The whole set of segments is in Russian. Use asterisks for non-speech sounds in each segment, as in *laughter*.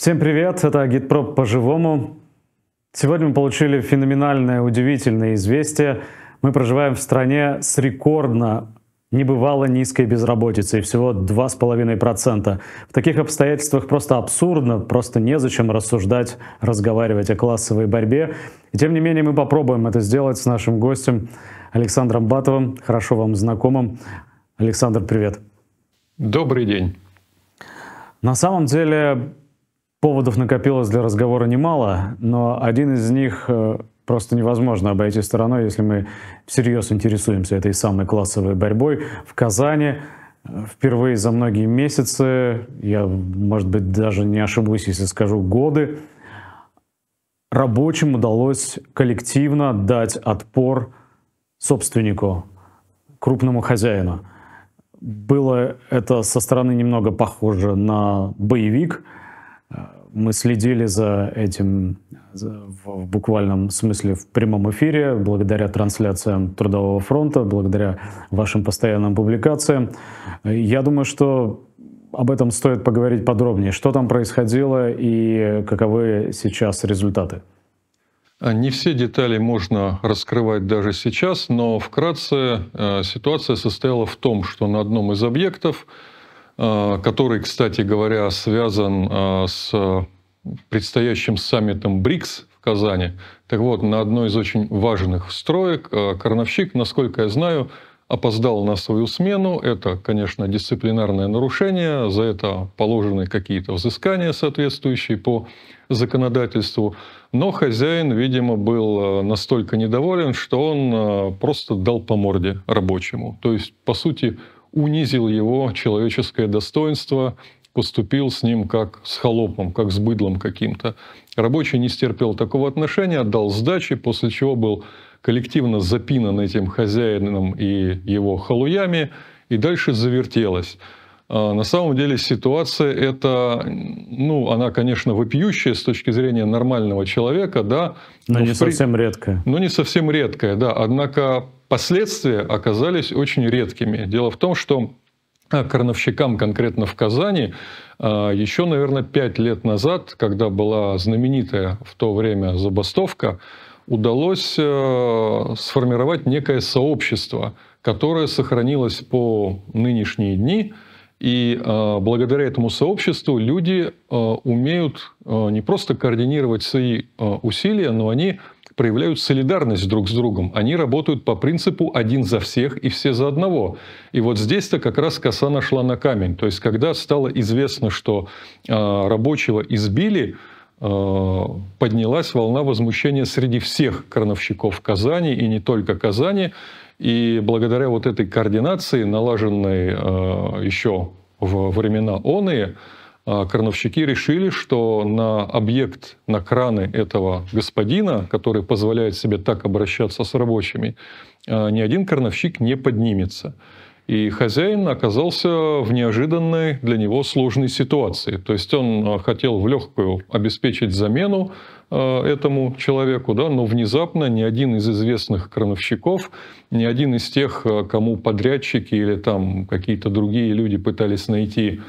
Всем привет, это Гидпроп по-живому. Сегодня мы получили феноменальное, удивительное известие. Мы проживаем в стране с рекордно небывало низкой безработицей, всего 2,5%. В таких обстоятельствах просто абсурдно, просто незачем рассуждать, разговаривать о классовой борьбе. И тем не менее мы попробуем это сделать с нашим гостем Александром Батовым, хорошо вам знакомым. Александр, привет. Добрый день. На самом деле Поводов накопилось для разговора немало, но один из них э, просто невозможно обойти стороной, если мы всерьез интересуемся этой самой классовой борьбой. В Казани э, впервые за многие месяцы, я, может быть, даже не ошибусь, если скажу годы, рабочим удалось коллективно дать отпор собственнику, крупному хозяину. Было это со стороны немного похоже на боевик – мы следили за этим в буквальном смысле в прямом эфире, благодаря трансляциям Трудового фронта, благодаря вашим постоянным публикациям. Я думаю, что об этом стоит поговорить подробнее. Что там происходило и каковы сейчас результаты? Не все детали можно раскрывать даже сейчас, но вкратце э, ситуация состояла в том, что на одном из объектов Э, который, кстати говоря, связан э, с предстоящим саммитом БРИКС в Казани. Так вот, на одной из очень важных строек э, Карновщик, насколько я знаю, опоздал на свою смену. Это, конечно, дисциплинарное нарушение. За это положены какие-то взыскания соответствующие по законодательству. Но хозяин, видимо, был настолько недоволен, что он просто дал по морде рабочему. То есть, по сути, унизил его человеческое достоинство, поступил с ним как с холопом, как с быдлом каким-то. Рабочий не стерпел такого отношения, отдал сдачи, после чего был коллективно запинан этим хозяином и его халуями, и дальше завертелось. А, на самом деле ситуация это, ну, она, конечно, вопиющая с точки зрения нормального человека, да. Но, но не при... совсем редкая. Но не совсем редкая, да. Однако Последствия оказались очень редкими. Дело в том, что а, крановщикам конкретно в Казани а, еще, наверное, пять лет назад, когда была знаменитая в то время забастовка, удалось э, сформировать некое сообщество, которое сохранилось по нынешние дни. И а, благодаря этому сообществу люди умеют не просто координировать свои усилия, но они проявляют солидарность друг с другом. Они работают по принципу «один за всех и все за одного». И вот здесь-то как раз коса нашла на камень. То есть, когда стало известно, что э, рабочего избили, а, поднялась волна возмущения среди всех крановщиков Казани и не только Казани. И благодаря вот этой координации, налаженной а, еще в времена Оные, а, крановщики решили, что на объект, на краны этого господина, который позволяет себе так обращаться с рабочими, а, ни один крановщик не поднимется. И хозяин оказался в неожиданной для него сложной ситуации. То есть он а, хотел в легкую обеспечить замену этому человеку, да, но внезапно ни один из известных крановщиков, ни один из тех, кому подрядчики или там какие-то другие люди пытались найти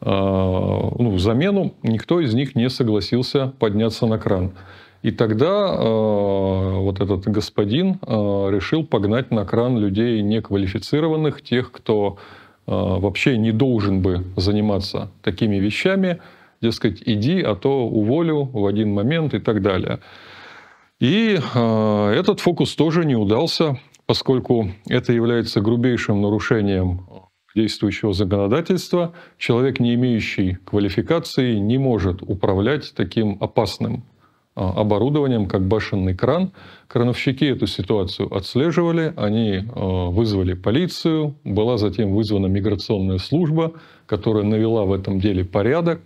Э, ну, замену, никто из них не согласился подняться на кран. И тогда э, вот этот господин э, решил погнать на кран людей неквалифицированных, тех, кто э, вообще не должен бы заниматься такими вещами, дескать, иди, а то уволю в один момент и так далее. И э, этот фокус тоже не удался, поскольку это является грубейшим нарушением действующего законодательства, человек, не имеющий квалификации, не может управлять таким опасным а, оборудованием, как башенный кран. Крановщики эту ситуацию отслеживали, они а, вызвали полицию, была затем вызвана миграционная служба, которая навела в этом деле порядок.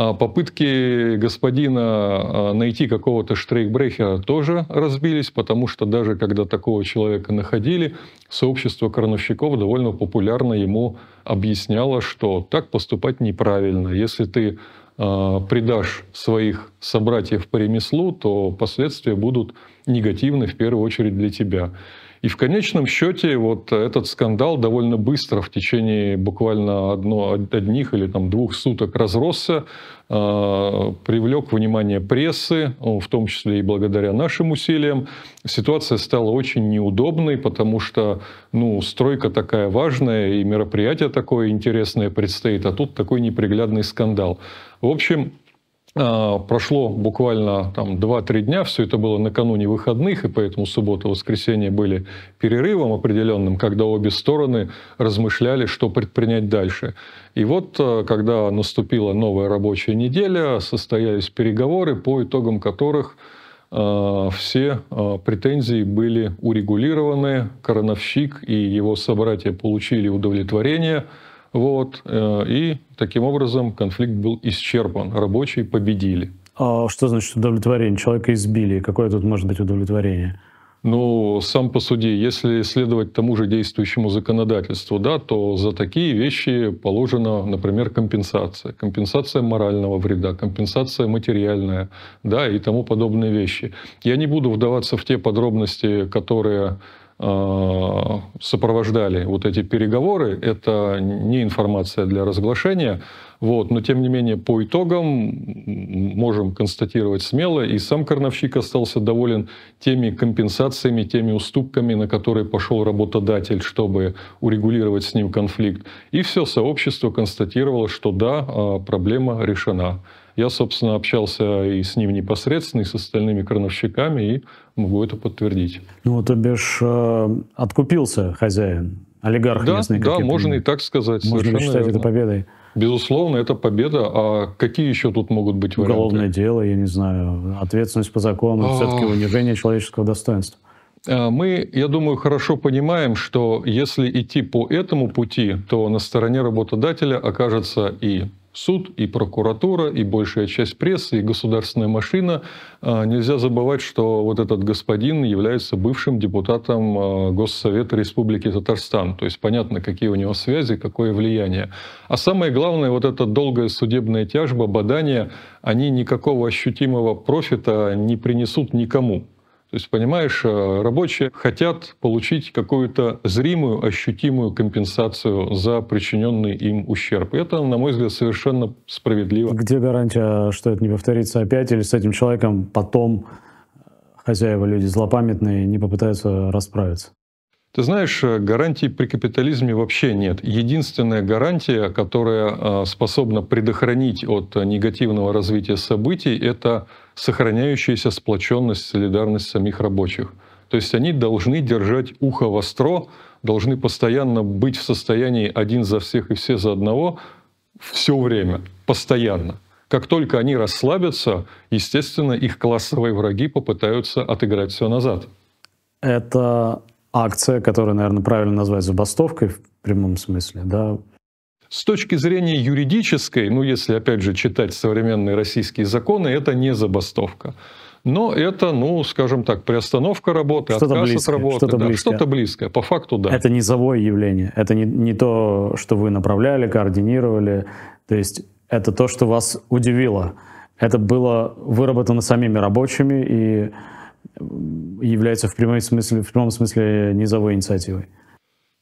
А попытки господина а, найти какого-то штрейкбрехера тоже разбились, потому что даже когда такого человека находили, сообщество крановщиков довольно популярно ему объясняло, что так поступать неправильно. Если ты а, предашь своих собратьев по ремеслу, то последствия будут негативны в первую очередь для тебя. И в конечном счете вот этот скандал довольно быстро в течение буквально одно, одних или там, двух суток разросся, э, привлек внимание прессы, ну, в том числе и благодаря нашим усилиям. Ситуация стала очень неудобной, потому что ну, стройка такая важная и мероприятие такое интересное предстоит, а тут такой неприглядный скандал. В общем, а, прошло буквально там 2-3 дня, все это было накануне выходных, и поэтому суббота и воскресенье были перерывом определенным, когда обе стороны размышляли, что предпринять дальше. И вот, э, когда наступила новая рабочая неделя, состоялись переговоры, по итогам которых э, все э, претензии были урегулированы, Короновщик и его собратья получили удовлетворение – вот, э, и таким образом конфликт был исчерпан, рабочие победили. А что значит удовлетворение? Человека избили. Какое тут может быть удовлетворение? Ну, сам по суде, если следовать тому же действующему законодательству, да, то за такие вещи положена, например, компенсация. Компенсация морального вреда, компенсация материальная, да, и тому подобные вещи. Я не буду вдаваться в те подробности, которые Э, сопровождали вот эти переговоры. Это не информация для разглашения, вот, но тем не менее по итогам можем констатировать смело, и сам Карновщик остался доволен теми компенсациями, теми уступками, на которые пошел работодатель, чтобы урегулировать с ним конфликт. И все сообщество констатировало, что да, э, проблема решена. Я, собственно, общался и с ним непосредственно, и с остальными крановщиками, и могу это подтвердить. Ну, то бишь, э, откупился хозяин, олигарх да, местный. Да, можно и так сказать. Можно считать верно. это победой. Безусловно, это победа. А какие еще тут могут быть варианты? Уголовное дело, я не знаю, ответственность по закону, а... все-таки унижение человеческого достоинства. Э, мы, я думаю, хорошо понимаем, что если идти по этому пути, то на стороне работодателя окажется и суд, и прокуратура, и большая часть прессы, и государственная машина. А, нельзя забывать, что вот этот господин является бывшим депутатом а, Госсовета Республики Татарстан. То есть понятно, какие у него связи, какое влияние. А самое главное, вот эта долгая судебная тяжба, бадания, они никакого ощутимого профита не принесут никому. То есть, понимаешь, э, рабочие хотят получить какую-то зримую, ощутимую компенсацию за причиненный им ущерб. это, на мой взгляд, совершенно справедливо. Где гарантия, что это не повторится опять, или с этим человеком потом э, хозяева, люди злопамятные, не попытаются расправиться? Ты знаешь, э, гарантий при капитализме вообще нет. Единственная гарантия, которая способна предохранить от негативного развития событий, это сохраняющаяся сплоченность, солидарность самих рабочих. То есть они должны держать ухо востро, должны постоянно быть в состоянии один за всех и все за одного все время, постоянно. Как только они расслабятся, естественно, их классовые враги попытаются отыграть все назад. Это акция, которую, наверное, правильно назвать забастовкой в прямом смысле, да? С точки зрения юридической, ну если опять же читать современные российские законы, это не забастовка. Но это, ну, скажем так, приостановка работы, что отказ близкое, от работы, что-то, да, близкое. что-то близкое, по факту да. Это низовое явление, это не, не то, что вы направляли, координировали, то есть это то, что вас удивило. Это было выработано самими рабочими и является в, прямой смысле, в прямом смысле низовой инициативой.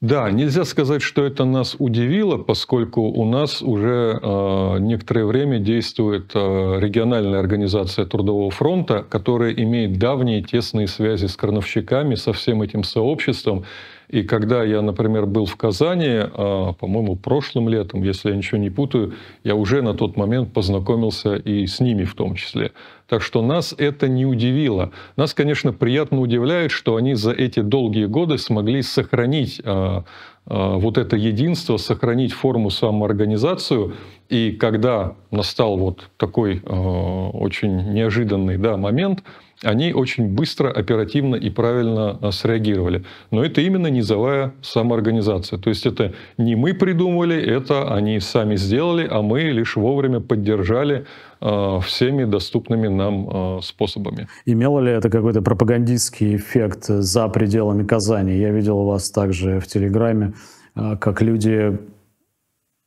Да, нельзя сказать, что это нас удивило, поскольку у нас уже э, некоторое время действует э, региональная организация Трудового фронта, которая имеет давние тесные связи с крановщиками, со всем этим сообществом. И когда я, например, был в Казани, а, по-моему, прошлым летом, если я ничего не путаю, я уже на тот момент познакомился и с ними в том числе. Так что нас это не удивило. Нас, конечно, приятно удивляет, что они за эти долгие годы смогли сохранить а, а, вот это единство, сохранить форму самоорганизацию. И когда настал вот такой очень неожиданный да, момент – они очень быстро, оперативно и правильно а, среагировали. Но это именно низовая самоорганизация. То есть это не мы придумали, это они сами сделали, а мы лишь вовремя поддержали а, всеми доступными нам а, способами. Имело ли это какой-то пропагандистский эффект за пределами Казани? Я видел вас также в Телеграме, как люди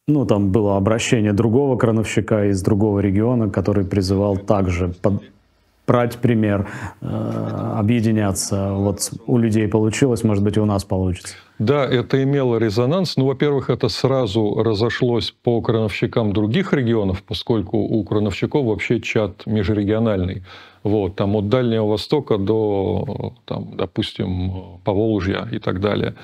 ну, там было обращение другого крановщика из другого региона, который призывал также под, брать пример, э, объединяться. Вот у людей получилось, может быть, и у нас получится. Да, это имело резонанс. Ну, во-первых, это сразу разошлось по крановщикам других регионов, поскольку у крановщиков вообще чат межрегиональный. Вот, там от Дальнего Востока до, там, допустим, Поволжья и так далее.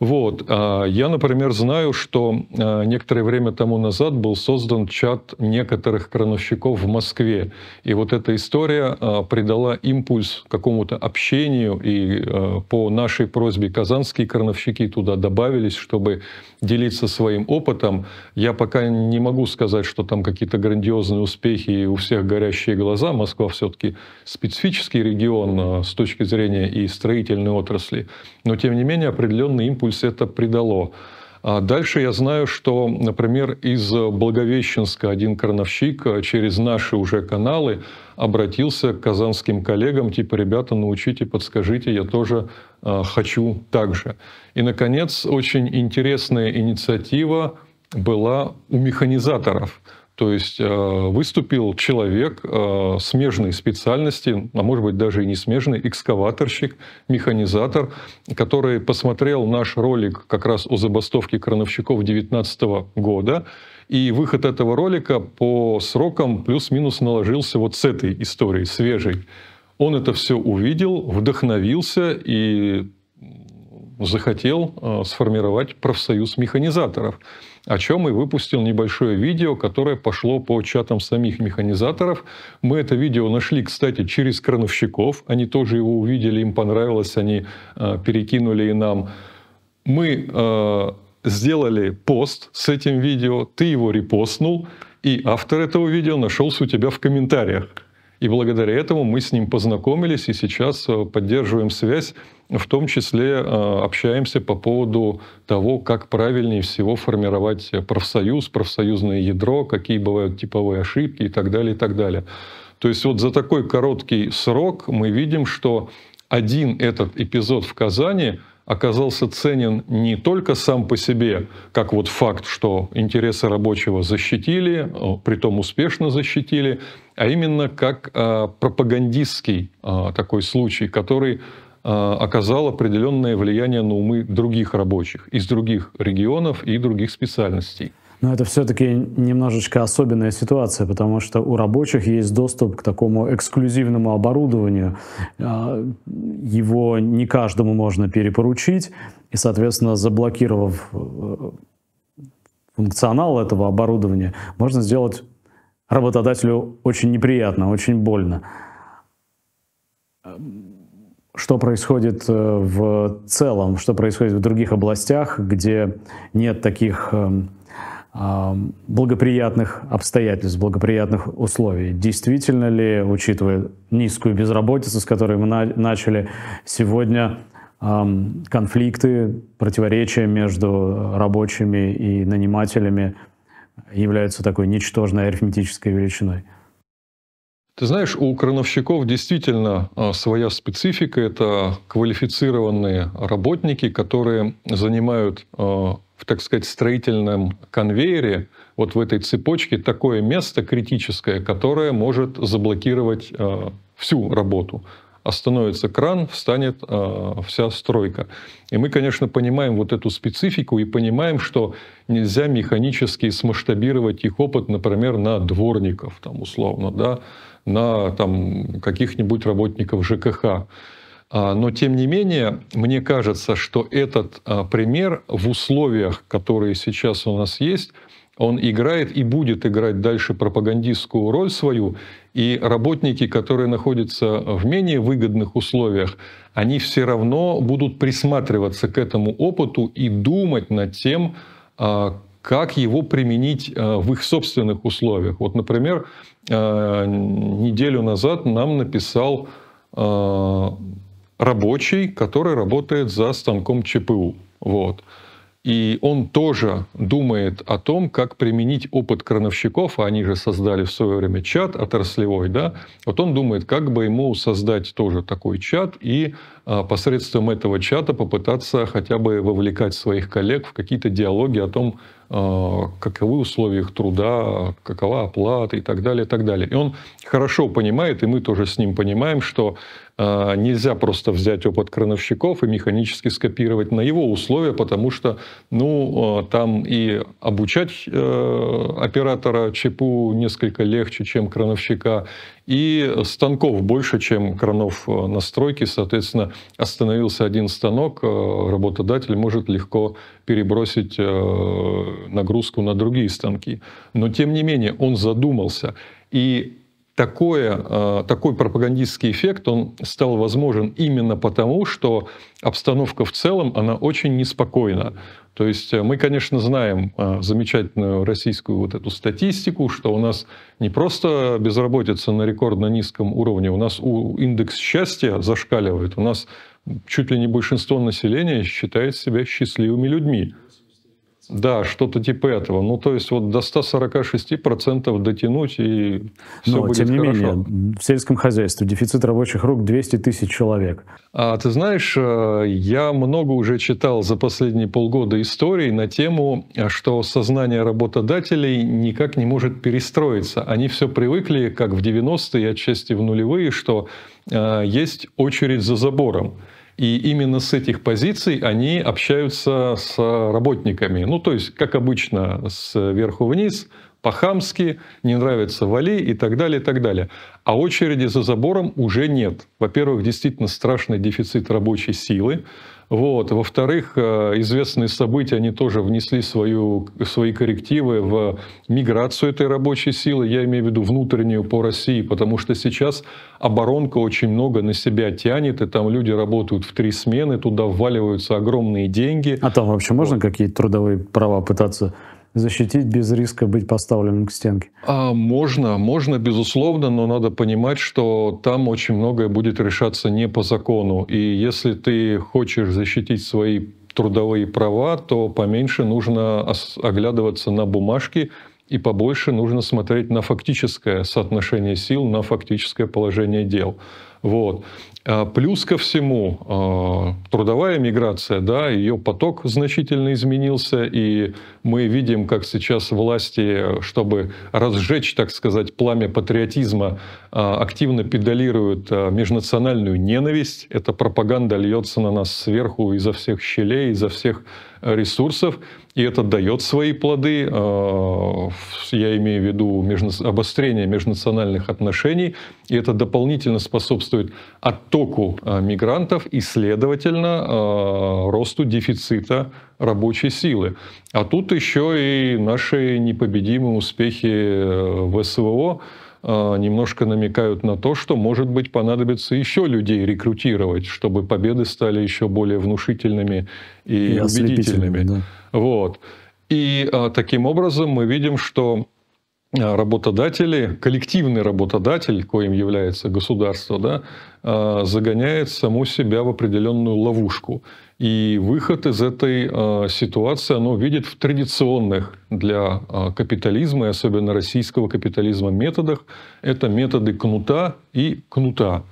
Вот. А, я, например, знаю, что а, некоторое время тому назад был создан чат некоторых крановщиков в Москве. И вот эта история а, придала импульс какому-то общению, и по нашей просьбе казанские крановщики туда добавились, чтобы делиться своим опытом. Я пока не могу сказать, что там какие-то грандиозные успехи и у всех горящие глаза. Москва все-таки специфический регион с точки зрения и строительной отрасли. Но, тем не менее, определенный импульс пользы это придало. А дальше я знаю, что, например, из Благовещенска один крановщик через наши уже каналы обратился к казанским коллегам, типа, ребята, научите, ну подскажите, я тоже э, хочу так же. И, наконец, очень интересная инициатива была у механизаторов – то есть э, выступил человек э, смежной специальности, а может быть даже и не смежный, экскаваторщик, механизатор, который посмотрел наш ролик как раз о забастовке крановщиков 2019 года. И выход этого ролика по срокам плюс-минус наложился вот с этой историей, свежей. Он это все увидел, вдохновился и захотел э, сформировать профсоюз механизаторов, о чем и выпустил небольшое видео, которое пошло по чатам самих механизаторов. Мы это видео нашли, кстати, через крановщиков. Они тоже его увидели, им понравилось, они э, перекинули и нам. Мы э, сделали пост с этим видео, ты его репостнул, и автор этого видео нашелся у тебя в комментариях. И благодаря этому мы с ним познакомились и сейчас э, поддерживаем связь, в том числе э, общаемся по поводу того, как правильнее всего формировать профсоюз, профсоюзное ядро, какие бывают типовые ошибки и так далее, и так далее. То есть вот за такой короткий срок мы видим, что один этот эпизод в Казани оказался ценен не только сам по себе, как вот факт, что интересы рабочего защитили, э, притом успешно защитили, а именно как э, пропагандистский э, такой случай, который э, оказал определенное влияние на умы других рабочих из других регионов и других специальностей. Но это все-таки немножечко особенная ситуация, потому что у рабочих есть доступ к такому эксклюзивному оборудованию. Его не каждому можно перепоручить, и, соответственно, заблокировав функционал этого оборудования, можно сделать работодателю очень неприятно, очень больно. Что происходит э, в целом, что происходит в других областях, где нет таких э, э, благоприятных обстоятельств, благоприятных условий. Действительно ли, учитывая низкую безработицу, с которой мы начали, сегодня конфликты, противоречия между рабочими и нанимателями – являются такой ничтожной арифметической величиной. Ты знаешь, у крановщиков действительно а, своя специфика. Это квалифицированные работники, которые занимают а, в, так сказать, строительном конвейере, вот в этой цепочке, такое место критическое, которое может заблокировать а, всю работу остановится кран, встанет э, вся стройка. И мы, конечно, понимаем вот эту специфику и понимаем, что нельзя механически смасштабировать их опыт, например, на дворников, там, условно, да, на там, каких-нибудь работников ЖКХ. А, но тем не менее, мне кажется, что этот а, пример в условиях, которые сейчас у нас есть, он играет и будет играть дальше пропагандистскую роль свою, и работники, которые находятся в менее выгодных условиях, они все равно будут присматриваться к этому опыту и думать над тем, а, как его применить а, в их собственных условиях. Вот, например, а, неделю назад нам написал рабочий, который работает за станком ЧПУ. Вот. И он тоже думает о том, как применить опыт крановщиков, а они же создали в свое время чат отраслевой, да, вот он думает, как бы ему создать тоже такой чат и а, посредством этого чата попытаться хотя бы вовлекать своих коллег в какие-то диалоги о том, а, каковы условия их труда, какова оплата и так далее, и так далее. И он хорошо понимает, и мы тоже с ним понимаем, что а, нельзя просто взять опыт крановщиков и механически скопировать на его условия, потому что ну, там и обучать э, оператора ЧПУ несколько легче, чем крановщика, и станков больше, чем кранов э, на стройке. Соответственно, остановился один станок, э, работодатель может легко перебросить э, нагрузку на другие станки. Но, тем не менее, он задумался. И такое, такой пропагандистский эффект, он стал возможен именно потому, что обстановка в целом, она очень неспокойна. То есть э, мы, конечно, знаем э, замечательную российскую вот эту статистику, что у нас не просто безработица на рекордно низком уровне, у нас индекс счастья зашкаливает, у нас чуть ли не большинство населения считает себя счастливыми людьми. Да, что-то типа этого. Ну, то есть вот до 146% дотянуть и все Но, будет тем не хорошо. менее, в сельском хозяйстве дефицит рабочих рук 200 тысяч человек. А ты знаешь, э, я много уже читал за последние полгода историй на тему, что сознание работодателей никак не может перестроиться. Они все привыкли, как в 90-е, отчасти в нулевые, что э, есть очередь за забором. И именно с этих позиций они общаются с работниками. Ну, то есть, как обычно, сверху вниз, по-хамски, не нравится вали и так далее, и так далее. А очереди за забором уже нет. Во-первых, действительно страшный дефицит рабочей силы. Вот. Во-вторых, э, известные события, они тоже внесли свою, свои коррективы в миграцию этой рабочей силы, я имею в виду внутреннюю по России, потому что сейчас оборонка очень много на себя тянет, и там люди работают в три смены, туда вваливаются огромные деньги. А там вообще вот. можно какие-то трудовые права пытаться защитить без риска быть поставленным к стенке? А, можно, можно, безусловно, но надо понимать, что там очень многое будет решаться не по закону. И если ты хочешь защитить свои трудовые права, то поменьше нужно оглядываться на бумажки, и побольше нужно смотреть на фактическое соотношение сил, на фактическое положение дел. Вот. А плюс ко всему, а, трудовая миграция, да, ее поток значительно изменился, и мы видим, как сейчас власти, чтобы разжечь, так сказать, пламя патриотизма, а, активно педалируют межнациональную ненависть. Эта пропаганда льется на нас сверху изо всех щелей, изо всех ресурсов, и это дает свои плоды. Э, я имею в виду обострение межнациональных отношений, и это дополнительно способствует оттоку э, мигрантов и, следовательно, э, росту дефицита рабочей силы. А тут еще и наши непобедимые успехи в СВО – а, немножко намекают на то, что, может быть, понадобится еще людей рекрутировать, чтобы победы стали еще более внушительными и, и убедительными. Да. Вот. И а, таким образом мы видим, что а, работодатели, коллективный работодатель, коим является государство, да, загоняет саму себя в определенную ловушку. И выход из этой э, ситуации оно видит в традиционных для э, капитализма, и особенно российского капитализма, методах. Это методы кнута и кнута.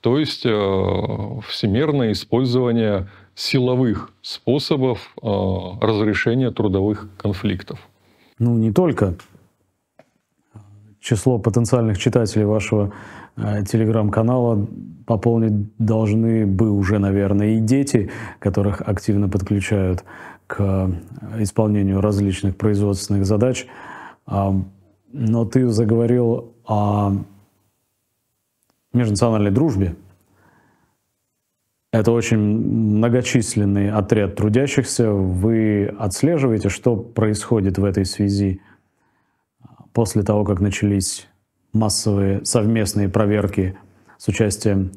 То есть э, всемирное использование силовых способов э, разрешения трудовых конфликтов. Ну, не только число потенциальных читателей вашего Э, телеграм-канала пополнить должны бы уже, наверное, и дети, которых активно подключают к э, исполнению различных производственных задач. А, но ты заговорил о межнациональной дружбе. Это очень многочисленный отряд трудящихся. Вы отслеживаете, что происходит в этой связи а, после того, как начались массовые совместные проверки с участием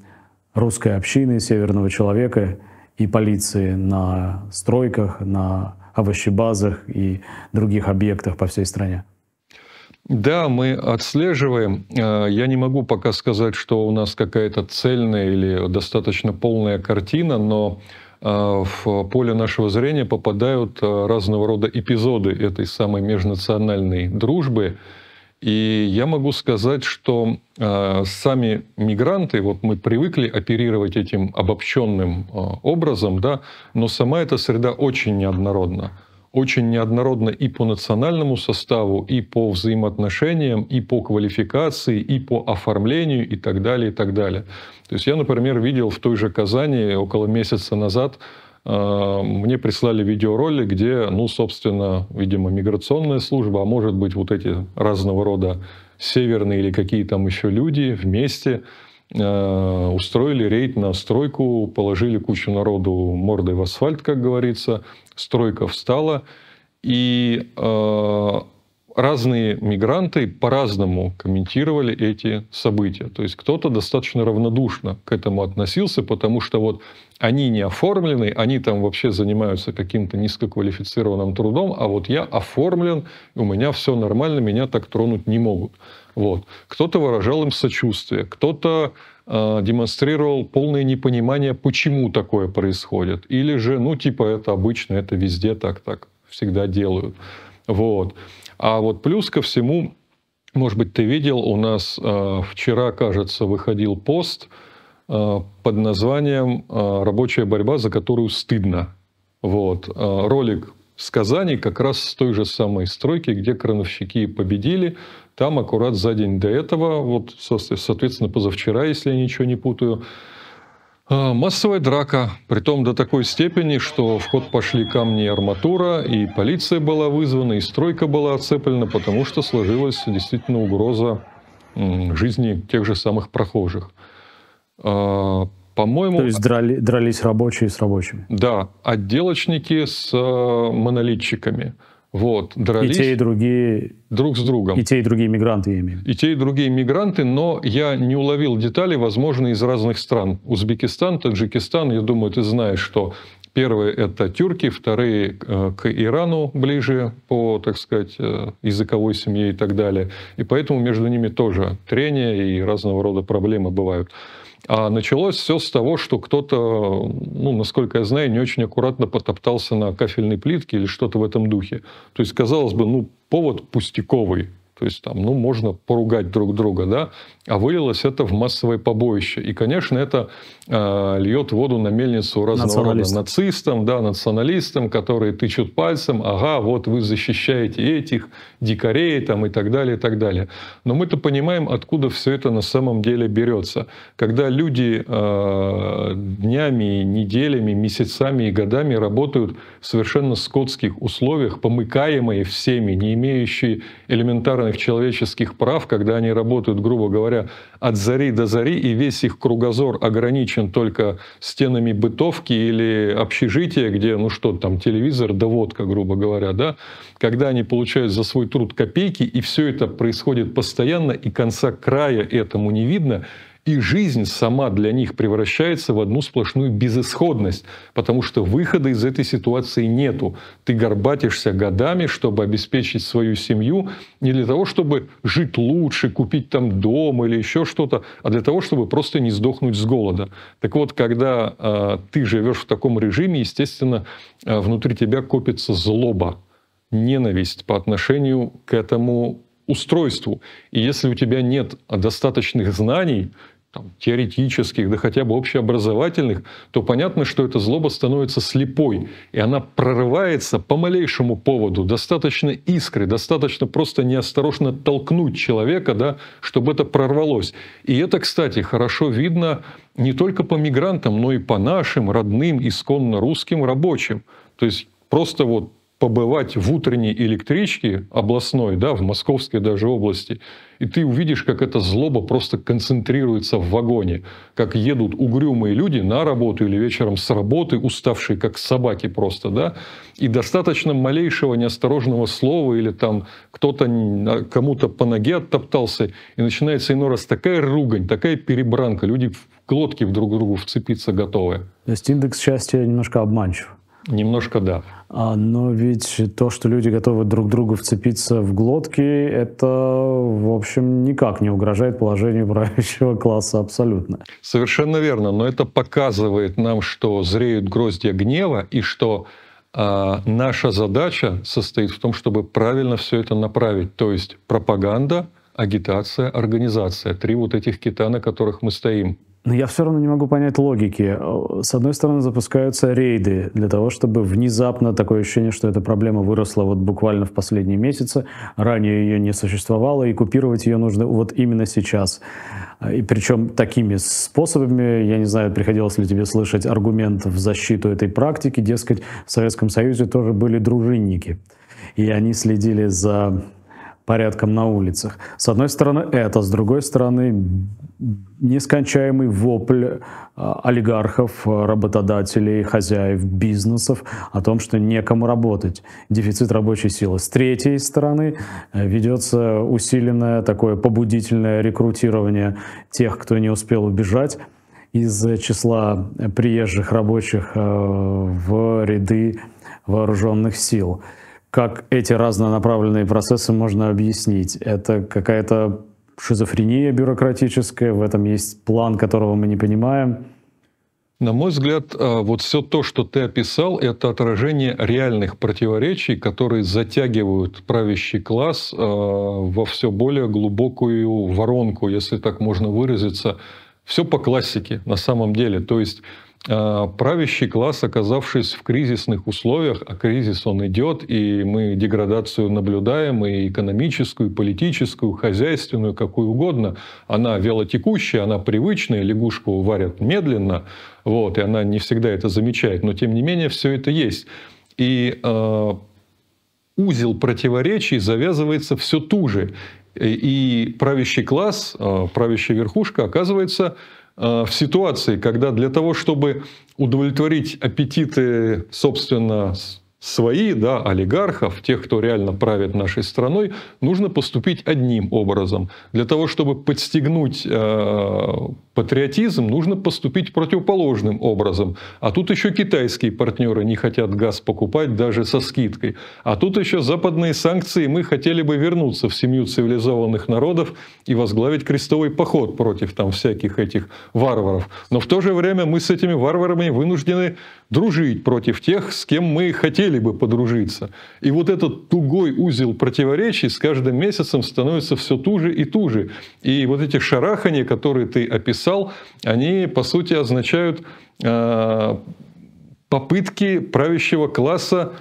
русской общины «Северного человека» и полиции на стройках, на овощебазах и других объектах по всей стране. Да, мы отслеживаем. Э, я не могу пока сказать, что у нас какая-то цельная или достаточно полная картина, но э, в поле нашего зрения попадают э, разного рода эпизоды этой самой межнациональной дружбы, и я могу сказать, что э, сами мигранты, вот мы привыкли оперировать этим обобщенным э, образом, да, но сама эта среда очень неоднородна. Очень неоднородна и по национальному составу, и по взаимоотношениям, и по квалификации, и по оформлению, и так далее, и так далее. То есть я, например, видел в той же Казани около месяца назад а, мне прислали видеоролик, где, ну, собственно, видимо, миграционная служба, а может быть, вот эти разного рода северные или какие там еще люди вместе а, устроили рейд на стройку, положили кучу народу мордой в асфальт, как говорится, стройка встала, и а, разные мигранты по-разному комментировали эти события. То есть кто-то достаточно равнодушно к этому относился, потому что вот они не оформлены, они там вообще занимаются каким-то низкоквалифицированным трудом, а вот я оформлен, у меня все нормально, меня так тронуть не могут. Вот. Кто-то выражал им сочувствие, кто-то э, демонстрировал полное непонимание, почему такое происходит. Или же, ну, типа, это обычно, это везде так, так всегда делают. Вот. А вот плюс ко всему, может быть, ты видел, у нас э, вчера, кажется, выходил пост э, под названием э, «Рабочая борьба, за которую стыдно». Вот. Э, ролик с Казани, как раз с той же самой стройки, где крановщики победили. Там аккурат за день до этого, вот, соответственно, позавчера, если я ничего не путаю, а, массовая драка, при том до такой степени, что в ход пошли камни и арматура, и полиция была вызвана, и стройка была оцеплена, потому что сложилась действительно угроза жизни тех же самых прохожих. А, по-моему... То есть драли, дрались рабочие с рабочими? Да, отделочники с а, монолитчиками. Вот, дрались. И те, и другие... Друг с другом. И те, и другие мигранты, я имею. И те, и другие мигранты, но я не уловил детали, возможно, из разных стран. Узбекистан, Таджикистан, я думаю, ты знаешь, что Первые – это тюрки, вторые э, – к Ирану ближе по, так сказать, э, языковой семье и так далее. И поэтому между ними тоже трения и разного рода проблемы бывают. А началось все с того, что кто-то, ну, насколько я знаю, не очень аккуратно потоптался на кафельной плитке или что-то в этом духе. То есть, казалось бы, ну, повод пустяковый, то есть там, ну, можно поругать друг друга, да, а вылилось это в массовое побоище. И, конечно, это э, а, льет воду на мельницу разного рода нацистам, да, националистам, которые тычут пальцем, ага, вот вы защищаете этих, дикарей там, и так далее, и так далее. Но мы-то понимаем, откуда все это на самом деле берется. Когда люди э, днями, неделями, месяцами и годами работают в совершенно скотских условиях, помыкаемые всеми, не имеющие элементарных человеческих прав, когда они работают, грубо говоря, от зари до зари, и весь их кругозор ограничен только стенами бытовки или общежития, где, ну что там, телевизор да водка, грубо говоря, да, когда они получают за свой труд копейки, и все это происходит постоянно, и конца края этому не видно, и жизнь сама для них превращается в одну сплошную безысходность, потому что выхода из этой ситуации нету. Ты горбатишься годами, чтобы обеспечить свою семью, не для того, чтобы жить лучше, купить там дом или еще что-то, а для того, чтобы просто не сдохнуть с голода. Так вот, когда э, ты живешь в таком режиме, естественно, э, внутри тебя копится злоба, ненависть по отношению к этому устройству. И если у тебя нет достаточных знаний, там, теоретических, да хотя бы общеобразовательных, то понятно, что эта злоба становится слепой, и она прорывается по малейшему поводу, достаточно искры, достаточно просто неосторожно толкнуть человека, да, чтобы это прорвалось. И это, кстати, хорошо видно не только по мигрантам, но и по нашим родным, исконно русским рабочим. То есть просто вот побывать в утренней электричке областной, да, в московской даже области, и ты увидишь, как эта злоба просто концентрируется в вагоне, как едут угрюмые люди на работу или вечером с работы, уставшие как собаки просто, да, и достаточно малейшего неосторожного слова или там кто-то а, кому-то по ноге оттоптался, и начинается иной раз такая ругань, такая перебранка, люди в глотки друг к другу вцепиться готовы. То есть индекс счастья немножко обманчив. Немножко да. А, Но ведь то, что люди готовы друг другу вцепиться в глотки, это, в общем, никак не угрожает положению правящего класса абсолютно. Совершенно верно. Но это показывает нам, что зреют гроздья гнева и что а наша задача состоит в том, чтобы правильно все это направить. То есть пропаганда, агитация, организация. Три вот этих кита, на которых мы стоим. Но я все равно не могу понять логики. С одной стороны, запускаются рейды для того, чтобы внезапно такое ощущение, что эта проблема выросла вот буквально в последние месяцы, ранее ее не существовало, и купировать ее нужно вот именно сейчас. И причем такими способами, я не знаю, приходилось ли тебе слышать аргумент в защиту этой практики, дескать, в Советском Союзе тоже были дружинники и они следили за порядком на улицах. С одной стороны это, с другой стороны нескончаемый вопль а, олигархов, работодателей, хозяев, бизнесов о том, что некому работать, дефицит рабочей силы. С третьей стороны э, ведется усиленное такое побудительное рекрутирование тех, кто не успел убежать, из числа приезжих рабочих э, в ряды вооруженных сил как эти разнонаправленные процессы можно объяснить. Это какая-то шизофрения бюрократическая, в этом есть план, которого мы не понимаем. На мой взгляд, э, вот все то, что ты описал, это отражение реальных противоречий, которые затягивают правящий класс э, во все более глубокую воронку, если так можно выразиться. Все по классике на самом деле. То есть а, правящий класс, оказавшись в кризисных условиях, а кризис он идет, и мы деградацию наблюдаем, и экономическую, и политическую, хозяйственную, какую угодно. Она велотекущая, она привычная, лягушку варят медленно, вот, и она не всегда это замечает, но тем не менее все это есть. И э, узел противоречий завязывается все туже. И правящий класс, а, правящая верхушка оказывается Э, в ситуации, когда для того, чтобы удовлетворить аппетиты, собственно, свои, да, олигархов, тех, кто реально правит нашей страной, нужно поступить одним образом. Для того, чтобы подстегнуть э, патриотизм, нужно поступить противоположным образом. А тут еще китайские партнеры не хотят газ покупать даже со скидкой. А тут еще западные санкции, мы хотели бы вернуться в семью цивилизованных народов и возглавить крестовый поход против там всяких этих варваров. Но в то же время мы с этими варварами вынуждены дружить против тех, с кем мы хотели бы подружиться. И вот этот тугой узел противоречий с каждым месяцем становится все туже и туже. И вот эти шарахания, которые ты описал, они, по сути, означают э, попытки правящего класса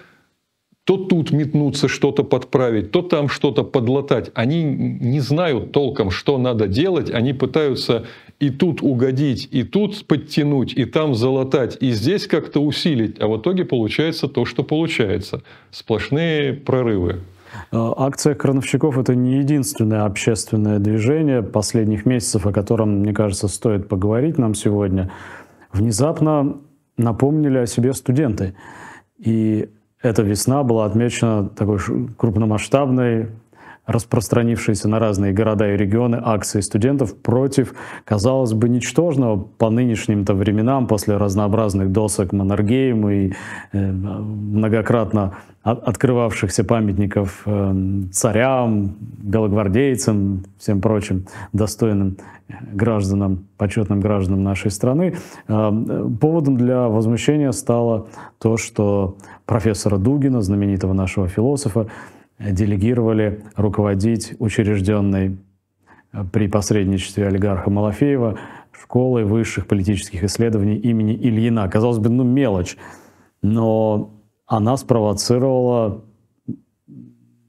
то тут метнуться что-то подправить, то там что-то подлатать. Они не знают толком, что надо делать, они пытаются и тут угодить, и тут подтянуть, и там залатать, и здесь как-то усилить, а в итоге получается то, что получается. Сплошные прорывы. Э, акция крановщиков – это не единственное общественное движение последних месяцев, о котором, мне кажется, стоит поговорить нам сегодня. Внезапно напомнили о себе студенты. И эта весна была отмечена такой крупномасштабной распространившиеся на разные города и регионы акции студентов против, казалось бы, ничтожного по нынешним-то временам, после разнообразных досок Маннергейм и э, многократно открывавшихся памятников э, царям, белогвардейцам, всем прочим достойным э, гражданам, почетным гражданам нашей страны. поводом для возмущения стало то, что профессора Дугина, знаменитого нашего философа, делегировали руководить учрежденной э, при посредничестве олигарха Малафеева школой высших политических исследований имени Ильина. Казалось бы, ну мелочь, но она спровоцировала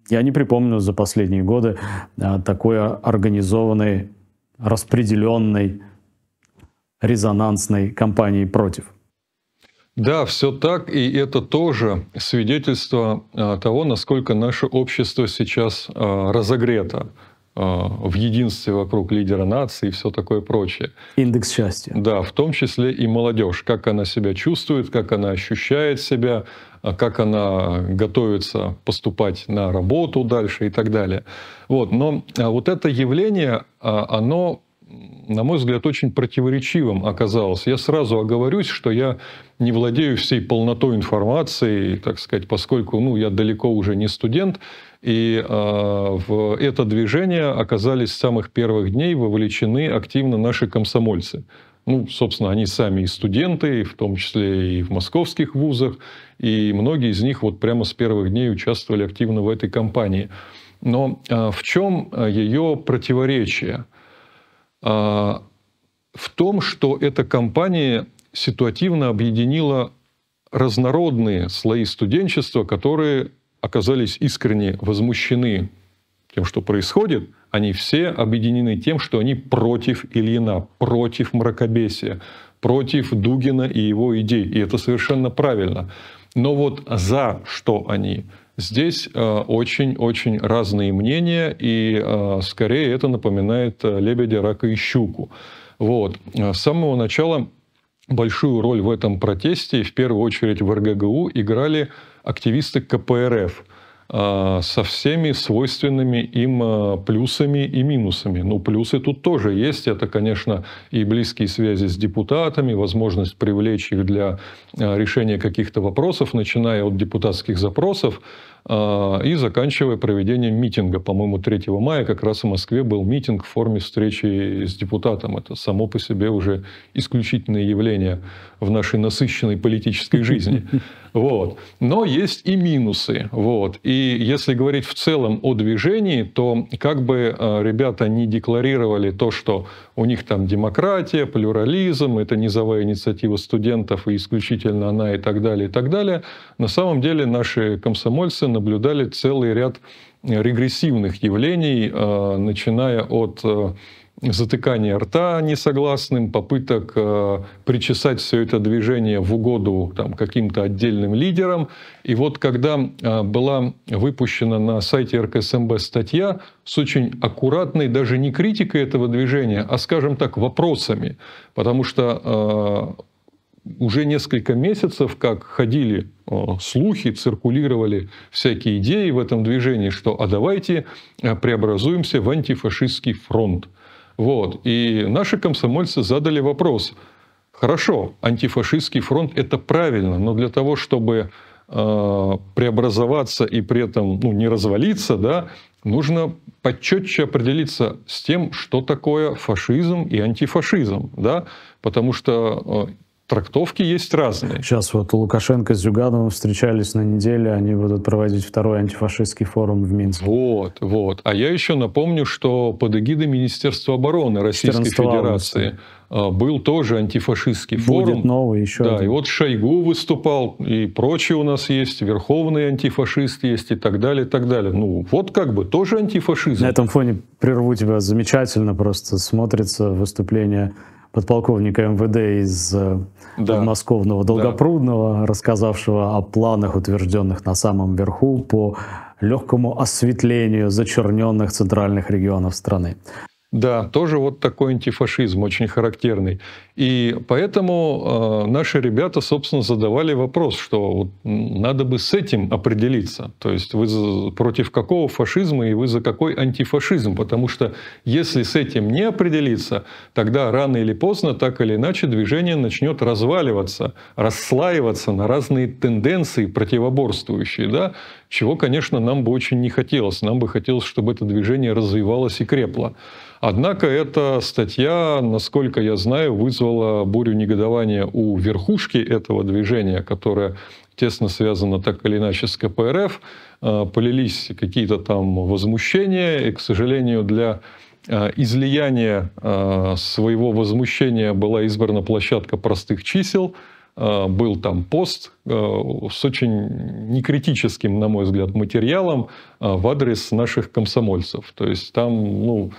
я не припомню за последние годы э, такой организованной, распределенной, резонансной кампании против. Да, все так, и это тоже свидетельство а, того, насколько наше общество сейчас а, разогрето а, в единстве вокруг лидера нации и все такое прочее. Индекс счастья. Да, в том числе и молодежь. Как она себя чувствует, как она ощущает себя, как она готовится поступать на работу дальше и так далее. Вот. Но вот это явление, оно на мой взгляд, очень противоречивым оказалось. Я сразу оговорюсь, что я не владею всей полнотой информации, так сказать, поскольку ну, я далеко уже не студент, и э, в это движение оказались с самых первых дней вовлечены активно наши комсомольцы. Ну, собственно, они сами и студенты, в том числе и в московских вузах, и многие из них вот прямо с первых дней участвовали активно в этой кампании. Но э, в чем а, ее противоречие? А, в том, что эта компания ситуативно объединила разнородные слои студенчества, которые оказались искренне возмущены тем, что происходит, они все объединены тем, что они против Ильина, против мракобесия, против Дугина и его идей. И это совершенно правильно. Но вот за что они? Здесь очень-очень э, разные мнения, и э, скорее это напоминает э, лебедя, рака и щуку. Вот. С самого начала большую роль в этом протесте, в первую очередь в РГГУ, играли активисты КПРФ – а, со всеми свойственными им а, плюсами и минусами. Ну, плюсы тут тоже есть. Это, конечно, и близкие связи с депутатами, возможность привлечь их для а, решения каких-то вопросов, начиная от депутатских запросов и заканчивая проведением митинга. По-моему, 3 мая как раз в Москве был митинг в форме встречи с депутатом. Это само по себе уже исключительное явление в нашей насыщенной политической жизни. *laughs* Вот. Но есть и минусы. Вот. И если говорить в целом о движении, то как бы э, ребята не декларировали то, что у них там демократия, плюрализм, это низовая инициатива студентов и исключительно она и так далее, и так далее, на самом деле наши комсомольцы наблюдали целый ряд регрессивных явлений, э, начиная от э, затыкания рта несогласным, попыток э, причесать все это движение в угоду там, каким-то отдельным лидерам. И вот когда э, была выпущена на сайте РКСМБ статья с очень аккуратной, даже не критикой этого движения, а, скажем так, вопросами, потому что э, уже несколько месяцев, как ходили э, слухи, циркулировали всякие идеи в этом движении, что а давайте э, преобразуемся в антифашистский фронт. Вот. И наши комсомольцы задали вопрос. Хорошо, антифашистский фронт – это правильно, но для того, чтобы э, преобразоваться и при этом ну, не развалиться, да, нужно почетче определиться с тем, что такое фашизм и антифашизм. Да? Потому что э, трактовки есть разные. Сейчас вот Лукашенко с Зюгановым встречались на неделе, они будут проводить второй антифашистский форум в Минске. Вот, вот. А я еще напомню, что под эгидой Министерства обороны Российской Федерации а, был тоже антифашистский Будет форум. Будет новый еще Да, один. и вот Шойгу выступал, и прочие у нас есть, верховный антифашист есть и так далее, и так далее. Ну, вот как бы тоже антифашизм. На этом фоне прерву тебя. Замечательно просто смотрится выступление подполковника МВД из э, да. подмосковного Долгопрудного, да. рассказавшего о планах, утвержденных на самом верху по легкому осветлению зачерненных центральных регионов страны. Да, тоже вот такой антифашизм очень характерный. И поэтому э, наши ребята, собственно, задавали вопрос, что вот надо бы с этим определиться. То есть вы за, против какого фашизма и вы за какой антифашизм. Потому что если с этим не определиться, тогда рано или поздно, так или иначе, движение начнет разваливаться, расслаиваться на разные тенденции противоборствующие. Да? чего, конечно, нам бы очень не хотелось. Нам бы хотелось, чтобы это движение развивалось и крепло. Однако эта статья, насколько я знаю, вызвала бурю негодования у верхушки этого движения, которое тесно связано так или иначе с КПРФ. А, полились какие-то там возмущения, и, к сожалению, для а, излияния а, своего возмущения была избрана площадка простых чисел – Э, был там пост э, с очень некритическим, на мой взгляд, материалом э, в адрес наших комсомольцев. То есть там, ну,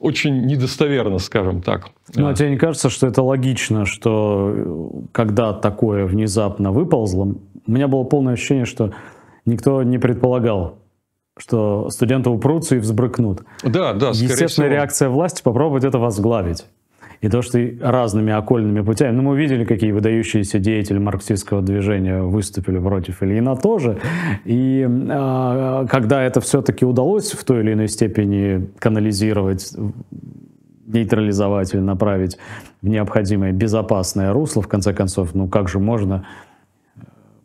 очень недостоверно, скажем так. Ну, а тебе не кажется, что это логично, что когда такое внезапно выползло, у меня было полное ощущение, что никто не предполагал, что студенты упрутся и взбрыкнут. Да, да, Естественная всего. реакция власти попробовать это возглавить. И то, что разными окольными путями, ну мы видели, какие выдающиеся деятели марксистского движения выступили против Ильина тоже. И э, когда это все-таки удалось в той или иной степени канализировать нейтрализовать или направить в необходимое безопасное русло, в конце концов, ну как же можно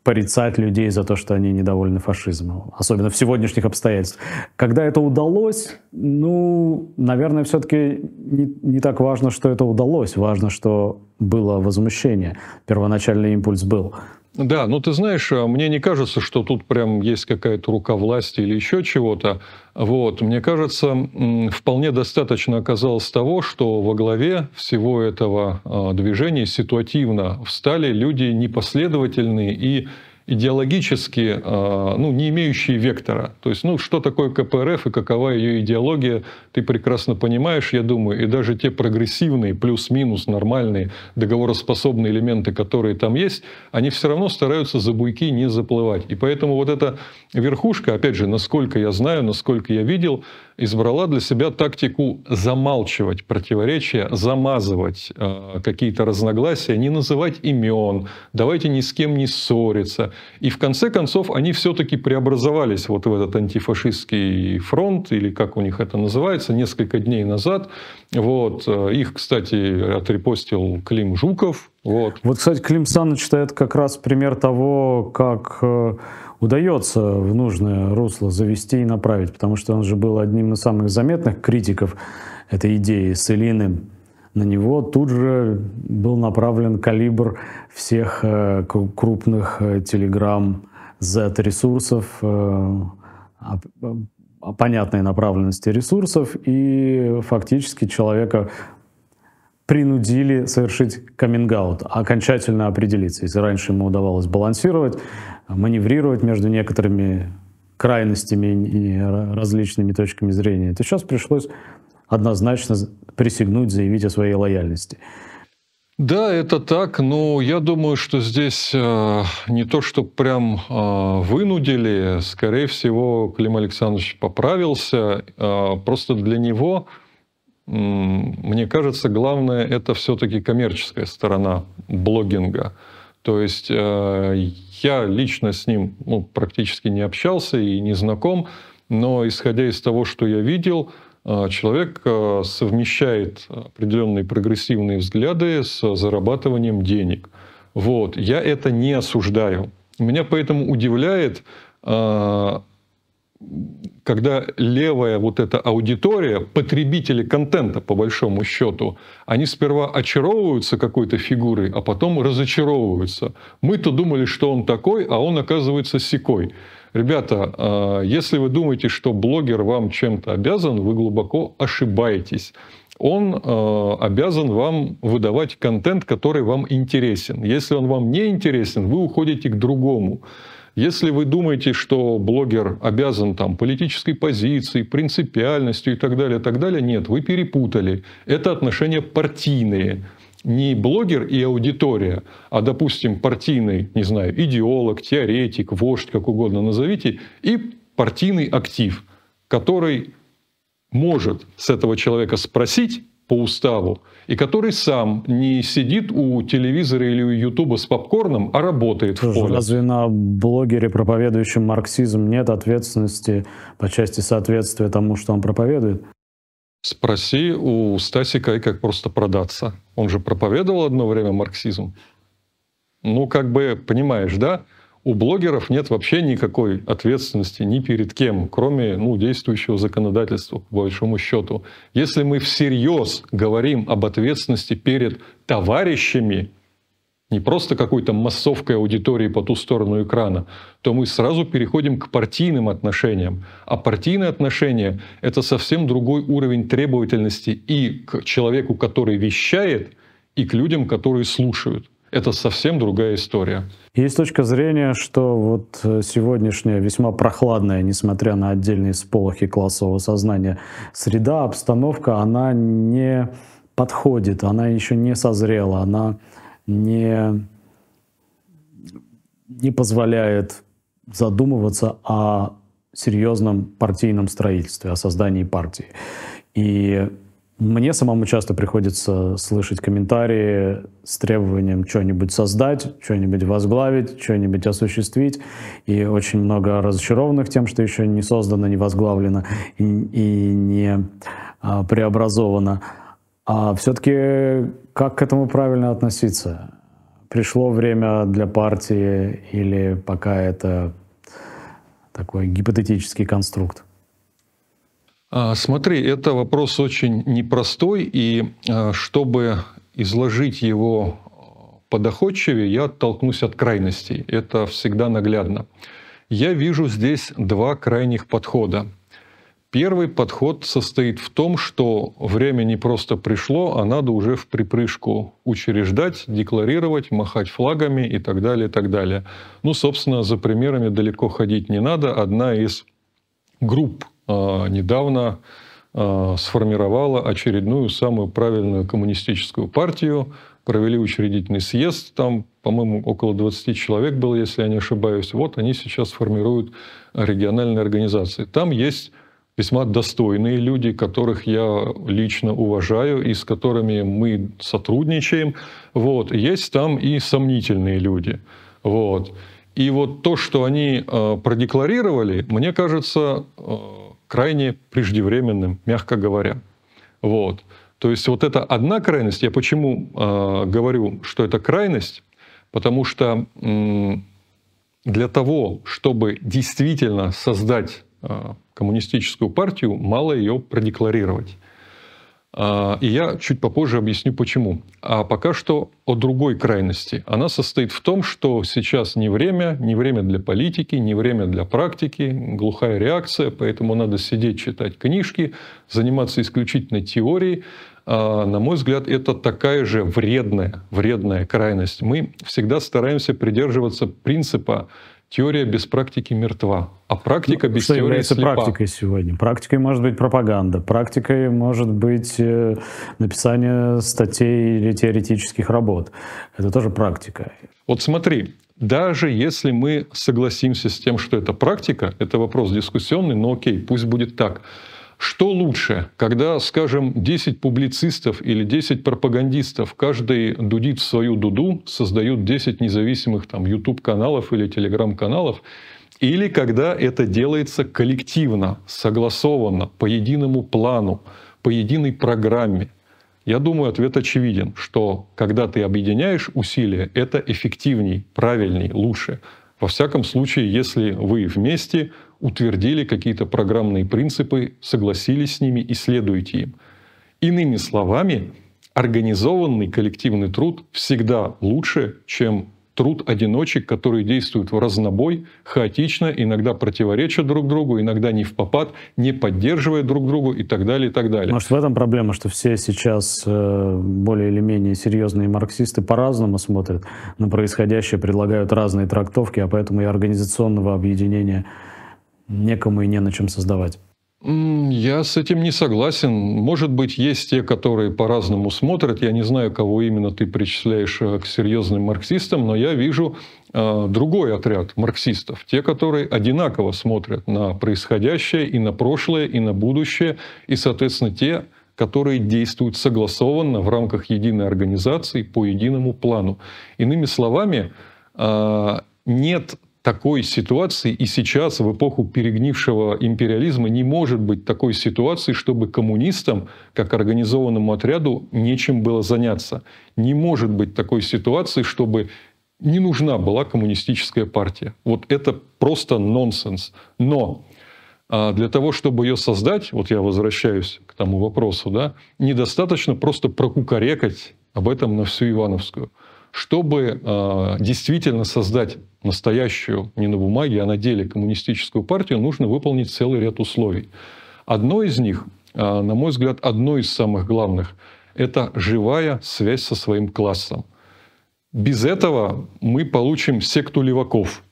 порицать людей за то, что они недовольны фашизмом, особенно в сегодняшних обстоятельствах. Когда это удалось, ну, наверное, все-таки не, не так важно, что это удалось, важно, что было возмущение, первоначальный импульс был. Да, ну ты знаешь, э, мне не кажется, что тут прям есть какая-то рука власти или еще чего-то. Вот. Мне кажется, вполне достаточно оказалось того, что во главе всего этого э, движения ситуативно встали люди непоследовательные и идеологически а, ну, не имеющие вектора. То есть, ну, что такое КПРФ и какова ее идеология, ты прекрасно понимаешь, я думаю, и даже те прогрессивные, плюс-минус нормальные, договороспособные элементы, которые там есть, они все равно стараются за буйки не заплывать. И поэтому вот эта верхушка, опять же, насколько я знаю, насколько я видел, избрала для себя тактику замалчивать противоречия, замазывать э, какие-то разногласия, не называть имен, давайте ни с кем не ссориться. И в конце концов они все-таки преобразовались вот в этот антифашистский фронт, или как у них это называется, несколько дней назад. Вот. Э, их, кстати, отрепостил Клим Жуков. Вот, вот кстати, Клим Саныч это как раз пример того, как э, удается в нужное русло завести и направить, потому что он же был одним из самых заметных критиков этой идеи с Илиным. На него тут же был направлен калибр всех э, крупных э, телеграмм Z-ресурсов, э, понятной направленности ресурсов и фактически человека принудили совершить каминг а окончательно определиться. Если раньше ему удавалось балансировать, маневрировать между некоторыми крайностями и различными точками зрения, то сейчас пришлось однозначно присягнуть, заявить о своей лояльности. Да, это так, но я думаю, что здесь э, не то, что прям э, вынудили, скорее всего, Клим Александрович поправился, э, просто для него мне кажется, главное это все-таки коммерческая сторона блогинга. То есть э, я лично с ним ну, практически не общался и не знаком, но исходя из того, что я видел, э, человек э, совмещает определенные прогрессивные взгляды с зарабатыванием денег. Вот. Я это не осуждаю. Меня поэтому удивляет когда левая вот эта аудитория, потребители контента, по большому счету, они сперва очаровываются какой-то фигурой, а потом разочаровываются. Мы-то думали, что он такой, а он оказывается секой. Ребята, а, если вы думаете, что блогер вам чем-то обязан, вы глубоко ошибаетесь. Он а, обязан вам выдавать контент, который вам интересен. Если он вам не интересен, вы уходите к другому. Если вы думаете, что блогер обязан там, политической позицией, принципиальностью и так далее, так далее, нет, вы перепутали. Это отношения партийные. Не блогер и аудитория, а, допустим, партийный, не знаю, идеолог, теоретик, вождь, как угодно назовите, и партийный актив, который может с этого человека спросить, по уставу, и который сам не сидит у телевизора или у Ютуба с попкорном, а работает Слушай, в поле. Разве на блогере, проповедующем марксизм, нет ответственности по части соответствия тому, что он проповедует? Спроси у Стасика и как просто продаться. Он же проповедовал одно время марксизм. Ну, как бы, понимаешь, да? у блогеров нет вообще никакой ответственности ни перед кем, кроме ну, действующего законодательства, по большому счету. Если мы всерьез говорим об ответственности перед товарищами, не просто какой-то массовкой аудитории по ту сторону экрана, то мы сразу переходим к партийным отношениям. А партийные отношения – это совсем другой уровень требовательности и к человеку, который вещает, и к людям, которые слушают это совсем другая история. Есть точка зрения, что вот э, сегодняшняя весьма прохладная, несмотря на отдельные сполохи классового сознания, среда, обстановка, она не подходит, она еще не созрела, она не, не позволяет задумываться о серьезном партийном строительстве, о создании партии. И мне самому часто приходится слышать комментарии с требованием что-нибудь создать, что-нибудь возглавить, что-нибудь осуществить. И очень много разочарованных тем, что еще не создано, не возглавлено и, и не а, преобразовано. А все-таки как к этому правильно относиться? Пришло время для партии или пока это такой гипотетический конструкт? А, смотри, это вопрос очень непростой, и а, чтобы изложить его а, подоходчивее, я оттолкнусь от крайностей. Это всегда наглядно. Я вижу здесь два крайних подхода. Первый подход состоит в том, что время не просто пришло, а надо уже в припрыжку учреждать, декларировать, махать флагами и так далее, и так далее. Ну, собственно, за примерами далеко ходить не надо. Одна из групп а, недавно а, сформировала очередную самую правильную коммунистическую партию, провели учредительный съезд, там, по-моему, около 20 человек было, если я не ошибаюсь. Вот они сейчас формируют региональные организации. Там есть весьма достойные люди, которых я лично уважаю и с которыми мы сотрудничаем. Вот. Есть там и сомнительные люди. Вот. И вот то, что они э, продекларировали, мне кажется, э, крайне преждевременным, мягко говоря. Вот. То есть вот это одна крайность. Я почему э, говорю, что это крайность? Потому что э, для того, чтобы действительно создать э, коммунистическую партию, мало ее продекларировать. А, и я чуть попозже объясню, почему. А пока что о другой крайности. Она состоит в том, что сейчас не время, не время для политики, не время для практики, глухая реакция, поэтому надо сидеть, читать книжки, заниматься исключительно теорией. А, на мой взгляд, это такая же вредная, вредная крайность. Мы всегда стараемся придерживаться принципа Теория без практики мертва, а практика ну, без что теории является слепа. практикой сегодня? Практикой может быть пропаганда, практикой может быть э, написание статей или теоретических работ. Это тоже практика. Вот смотри, даже если мы согласимся с тем, что это практика, это вопрос дискуссионный, но окей, пусть будет так – что лучше, когда, скажем, 10 публицистов или 10 пропагандистов, каждый дудит свою дуду, создают 10 независимых там YouTube-каналов или Telegram-каналов, или когда это делается коллективно, согласованно, по единому плану, по единой программе. Я думаю, ответ очевиден, что когда ты объединяешь усилия, это эффективней, правильней, лучше. Во всяком случае, если вы вместе утвердили какие-то программные принципы, согласились с ними и следуйте им. Иными словами, организованный коллективный труд всегда лучше, чем труд одиночек, которые действуют в разнобой, хаотично, иногда противоречат друг другу, иногда не в попад, не поддерживая друг другу и так далее, и так далее. Может, в этом проблема, что все сейчас э, более или менее серьезные марксисты по-разному смотрят на происходящее, предлагают разные трактовки, а поэтому и организационного объединения некому и не на чем создавать. Я с этим не согласен. Может быть, есть те, которые по-разному смотрят. Я не знаю, кого именно ты причисляешь э, к серьезным марксистам, но я вижу э, другой отряд марксистов. Те, которые одинаково смотрят на происходящее и на прошлое, и на будущее. И, соответственно, те, которые действуют согласованно в рамках единой организации по единому плану. Иными словами, э, нет такой ситуации и сейчас, в эпоху перегнившего империализма, не может быть такой ситуации, чтобы коммунистам, как организованному отряду, нечем было заняться. Не может быть такой ситуации, чтобы не нужна была коммунистическая партия. Вот это просто нонсенс. Но а, для того, чтобы ее создать, вот я возвращаюсь к тому вопросу, да, недостаточно просто прокукарекать об этом на всю Ивановскую – чтобы э, действительно создать настоящую, не на бумаге, а на деле коммунистическую партию, нужно выполнить целый ряд условий. Одно из них, э, на мой взгляд, одно из самых главных, это живая связь со своим классом. Без этого мы получим секту леваков –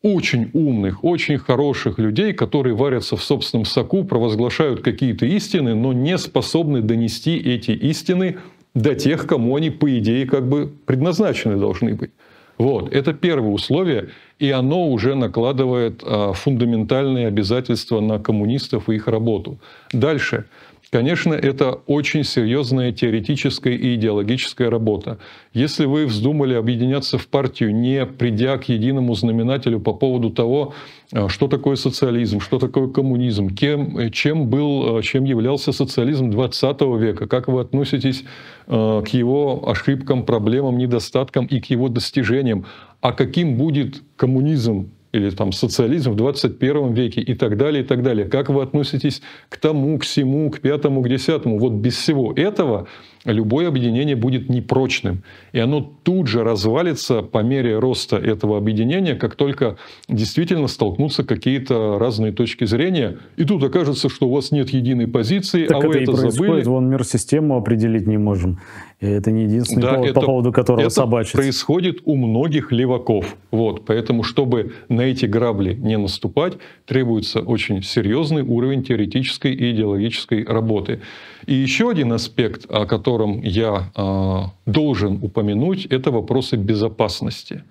очень умных, очень хороших людей, которые варятся в собственном соку, провозглашают какие-то истины, но не способны донести эти истины до тех, кому они, по идее, как бы предназначены должны быть. Вот, это первое условие, и оно уже накладывает а, фундаментальные обязательства на коммунистов и их работу. Дальше. Конечно, это очень серьезная теоретическая и идеологическая работа. Если вы вздумали объединяться в партию, не придя к единому знаменателю по поводу того, э, что такое социализм, что такое коммунизм, кем, э, чем, был, э, чем являлся социализм 20 века, как вы относитесь к его ошибкам, проблемам, недостаткам и к его достижениям, а каким будет коммунизм или там социализм в 21 веке и так далее, и так далее. Как вы относитесь к тому, к сему, к пятому, к десятому? Вот без всего этого любое объединение будет непрочным. И оно тут же развалится по мере роста этого объединения, как только действительно столкнутся какие-то разные точки зрения. И тут окажется, что у вас нет единой позиции, так а это вы это, это происходит. забыли. Вон мир систему определить не можем. И это не единственный да, повод, это, по поводу которого это происходит у многих леваков. Вот. Поэтому, чтобы на эти грабли не наступать, требуется очень серьезный уровень теоретической и идеологической работы. И еще один аспект, о котором котором я а, должен упомянуть, это вопросы безопасности.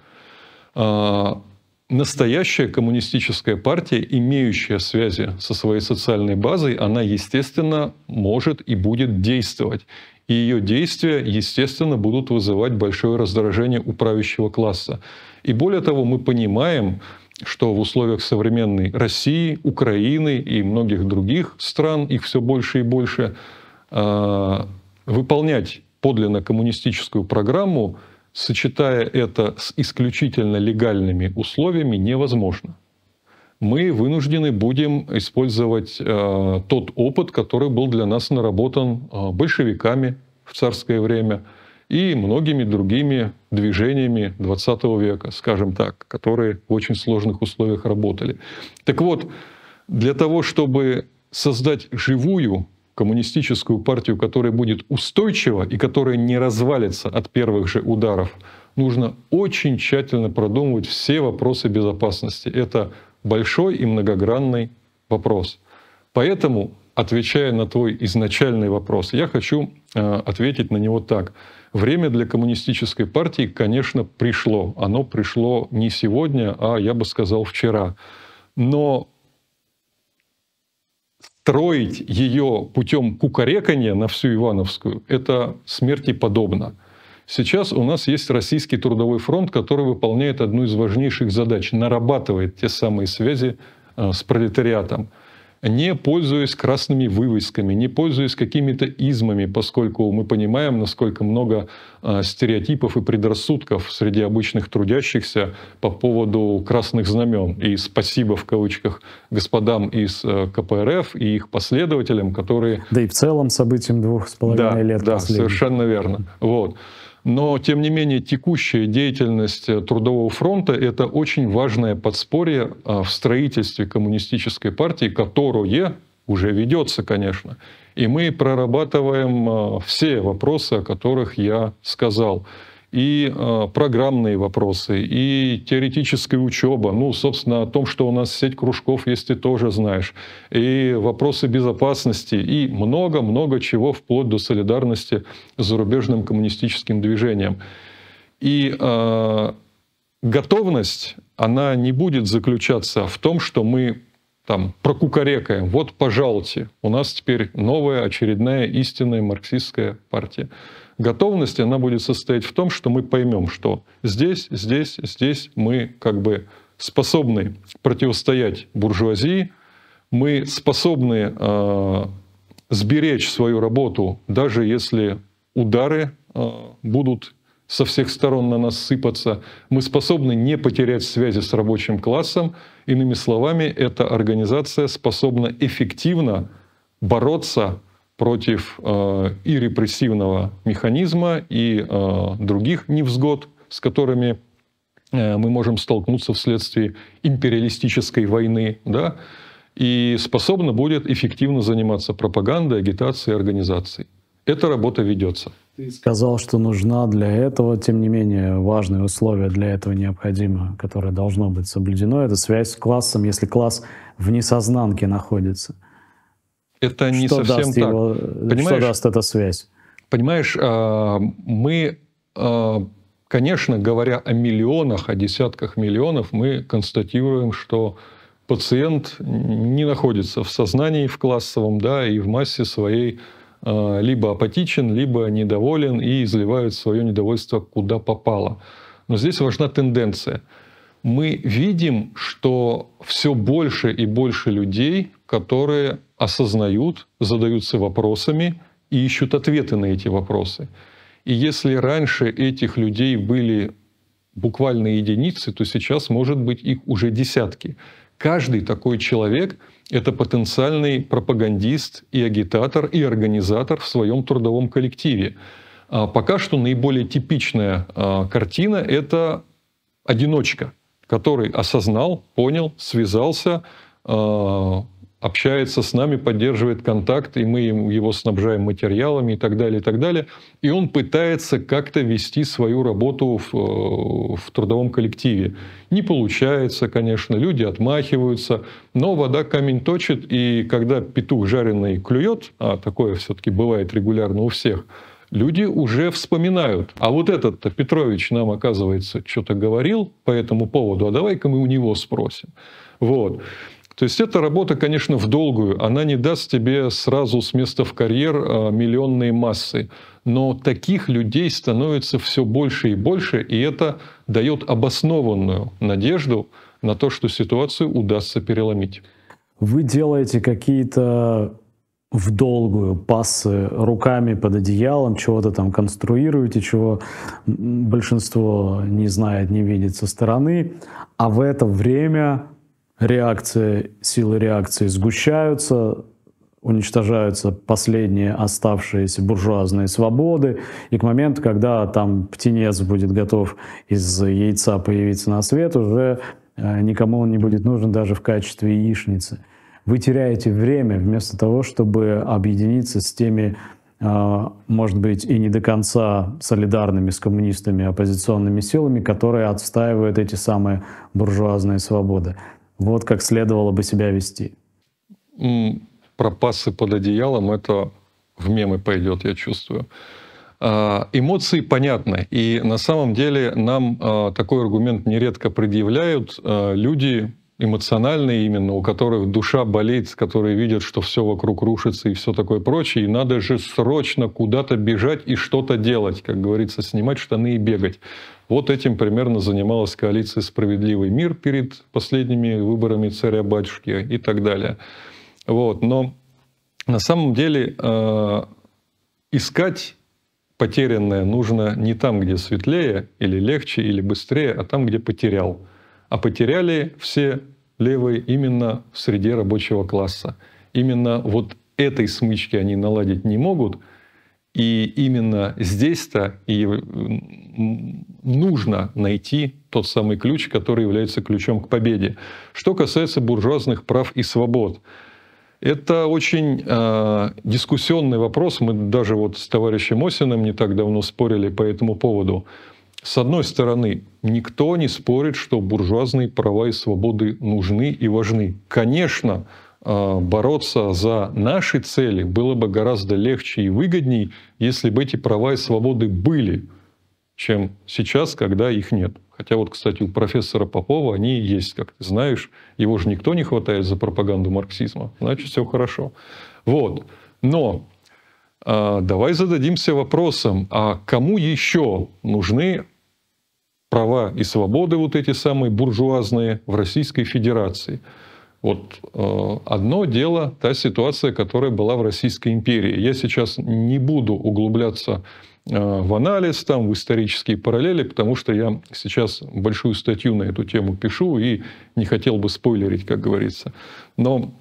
А, настоящая коммунистическая партия, имеющая связи со своей социальной базой, она, естественно, может и будет действовать. И ее действия, естественно, будут вызывать большое раздражение у правящего класса. И более того, мы понимаем, что в условиях современной России, Украины и многих других стран, их все больше и больше, а, выполнять подлинно коммунистическую программу, сочетая это с исключительно легальными условиями, невозможно. Мы вынуждены будем использовать э, тот опыт, который был для нас наработан э, большевиками в царское время и многими другими движениями 20 века, скажем так, которые в очень сложных условиях работали. Так вот, для того, чтобы создать живую коммунистическую партию, которая будет устойчива и которая не развалится от первых же ударов, нужно очень тщательно продумывать все вопросы безопасности. Это большой и многогранный вопрос. Поэтому, отвечая на твой изначальный вопрос, я хочу э, ответить на него так. Время для коммунистической партии, конечно, пришло. Оно пришло не сегодня, а, я бы сказал, вчера. Но строить ее путем кукарекания на всю Ивановскую, это смерти подобно. Сейчас у нас есть Российский трудовой фронт, который выполняет одну из важнейших задач, нарабатывает те самые связи э, с пролетариатом не пользуясь красными вывесками, не пользуясь какими-то измами, поскольку мы понимаем, насколько много э, стереотипов и предрассудков среди обычных трудящихся по поводу красных знамен. И спасибо в кавычках господам из э, КПРФ и их последователям, которые... Да и в целом событием двух с половиной да, лет. Да, последних. совершенно верно. Вот. Но, тем не менее, текущая деятельность э, Трудового фронта – это очень важное подспорье а, в строительстве коммунистической партии, которое уже ведется, конечно. И мы прорабатываем э, все вопросы, о которых я сказал и э, программные вопросы, и теоретическая учеба. Ну, собственно, о том, что у нас сеть кружков есть, ты тоже знаешь. И вопросы безопасности, и много-много чего, вплоть до солидарности с зарубежным коммунистическим движением. И э, готовность, она не будет заключаться в том, что мы там прокукарекаем, вот пожалуйте, у нас теперь новая очередная истинная марксистская партия готовности, она будет состоять в том, что мы поймем, что здесь, здесь, здесь мы как бы способны противостоять буржуазии, мы способны э, сберечь свою работу, даже если удары э, будут со всех сторон на нас сыпаться, мы способны не потерять связи с рабочим классом. Иными словами, эта организация способна эффективно бороться против э, и репрессивного механизма, и э, других невзгод, с которыми э, мы можем столкнуться вследствие империалистической войны, да, и способна будет эффективно заниматься пропагандой, агитацией, организацией. Эта работа ведется. Ты сказал, что нужна для этого, тем не менее, важные условия для этого необходимо, которое должно быть соблюдено, это связь с классом, если класс в несознанке находится – это не совсем даст так. Его, Понимаешь, что даст эта связь? Понимаешь, а, мы, а, конечно, говоря о миллионах, о десятках миллионов, мы констатируем, что пациент не находится в сознании в классовом, да, и в массе своей а, либо апатичен, либо недоволен и изливает свое недовольство куда попало. Но здесь важна тенденция. Мы видим, что все больше и больше людей, которые осознают, задаются вопросами и ищут ответы на эти вопросы. И если раньше этих людей были буквально единицы, то сейчас, может быть, их уже десятки. Каждый такой человек – это потенциальный пропагандист и агитатор, и организатор в своем трудовом коллективе. А пока что наиболее типичная а, картина – это одиночка, который осознал, понял, связался, а, общается с нами, поддерживает контакт, и мы его снабжаем материалами и так далее, и так далее. И он пытается как-то вести свою работу в, э, в трудовом коллективе. Не получается, конечно, люди отмахиваются, но вода камень точит, и когда петух жареный клюет, а такое все-таки бывает регулярно у всех, люди уже вспоминают. А вот этот Петрович нам, оказывается, что-то говорил по этому поводу, а давай-ка мы у него спросим. Вот. То есть эта работа, конечно, в долгую, она не даст тебе сразу с места в карьер а, миллионные массы, но таких людей становится все больше и больше, и это дает обоснованную надежду на то, что ситуацию удастся переломить. Вы делаете какие-то в долгую пассы руками под одеялом, чего-то там конструируете, чего большинство не знает, не видит со стороны, а в это время реакция, силы реакции сгущаются, уничтожаются последние оставшиеся буржуазные свободы, и к моменту, когда там птенец будет готов из яйца появиться на свет, уже э, никому он не будет нужен даже в качестве яичницы. Вы теряете время вместо того, чтобы объединиться с теми, э, может быть, и не до конца солидарными с коммунистами оппозиционными силами, которые отстаивают эти самые буржуазные свободы. Вот как следовало бы себя вести. Пропасы под одеялом — это в мемы пойдет, я чувствую. А, эмоции понятны, и на самом деле нам а, такой аргумент нередко предъявляют а, люди, эмоциональные именно, у которых душа болит, которые видят, что все вокруг рушится и все такое прочее, и надо же срочно куда-то бежать и что-то делать, как говорится, снимать штаны и бегать. Вот этим примерно занималась коалиция «Справедливый мир» перед последними выборами царя-батюшки и так далее. Вот. Но на самом деле э, искать потерянное нужно не там, где светлее или легче или быстрее, а там, где потерял – а потеряли все левые именно в среде рабочего класса. Именно вот этой смычки они наладить не могут, и именно здесь-то и нужно найти тот самый ключ, который является ключом к победе. Что касается буржуазных прав и свобод, это очень э, дискуссионный вопрос. Мы даже вот с товарищем Осиным не так давно спорили по этому поводу. С одной стороны, никто не спорит, что буржуазные права и свободы нужны и важны. Конечно, а, бороться за наши цели было бы гораздо легче и выгодней, если бы эти права и свободы были, чем сейчас, когда их нет. Хотя вот, кстати, у профессора Попова они есть, как ты знаешь. Его же никто не хватает за пропаганду марксизма. Значит, все хорошо. Вот. Но а, давай зададимся вопросом, а кому еще нужны права и свободы вот эти самые буржуазные в Российской Федерации. Вот э, одно дело та ситуация, которая была в Российской империи. Я сейчас не буду углубляться э, в анализ, там, в исторические параллели, потому что я сейчас большую статью на эту тему пишу и не хотел бы спойлерить, как говорится. Но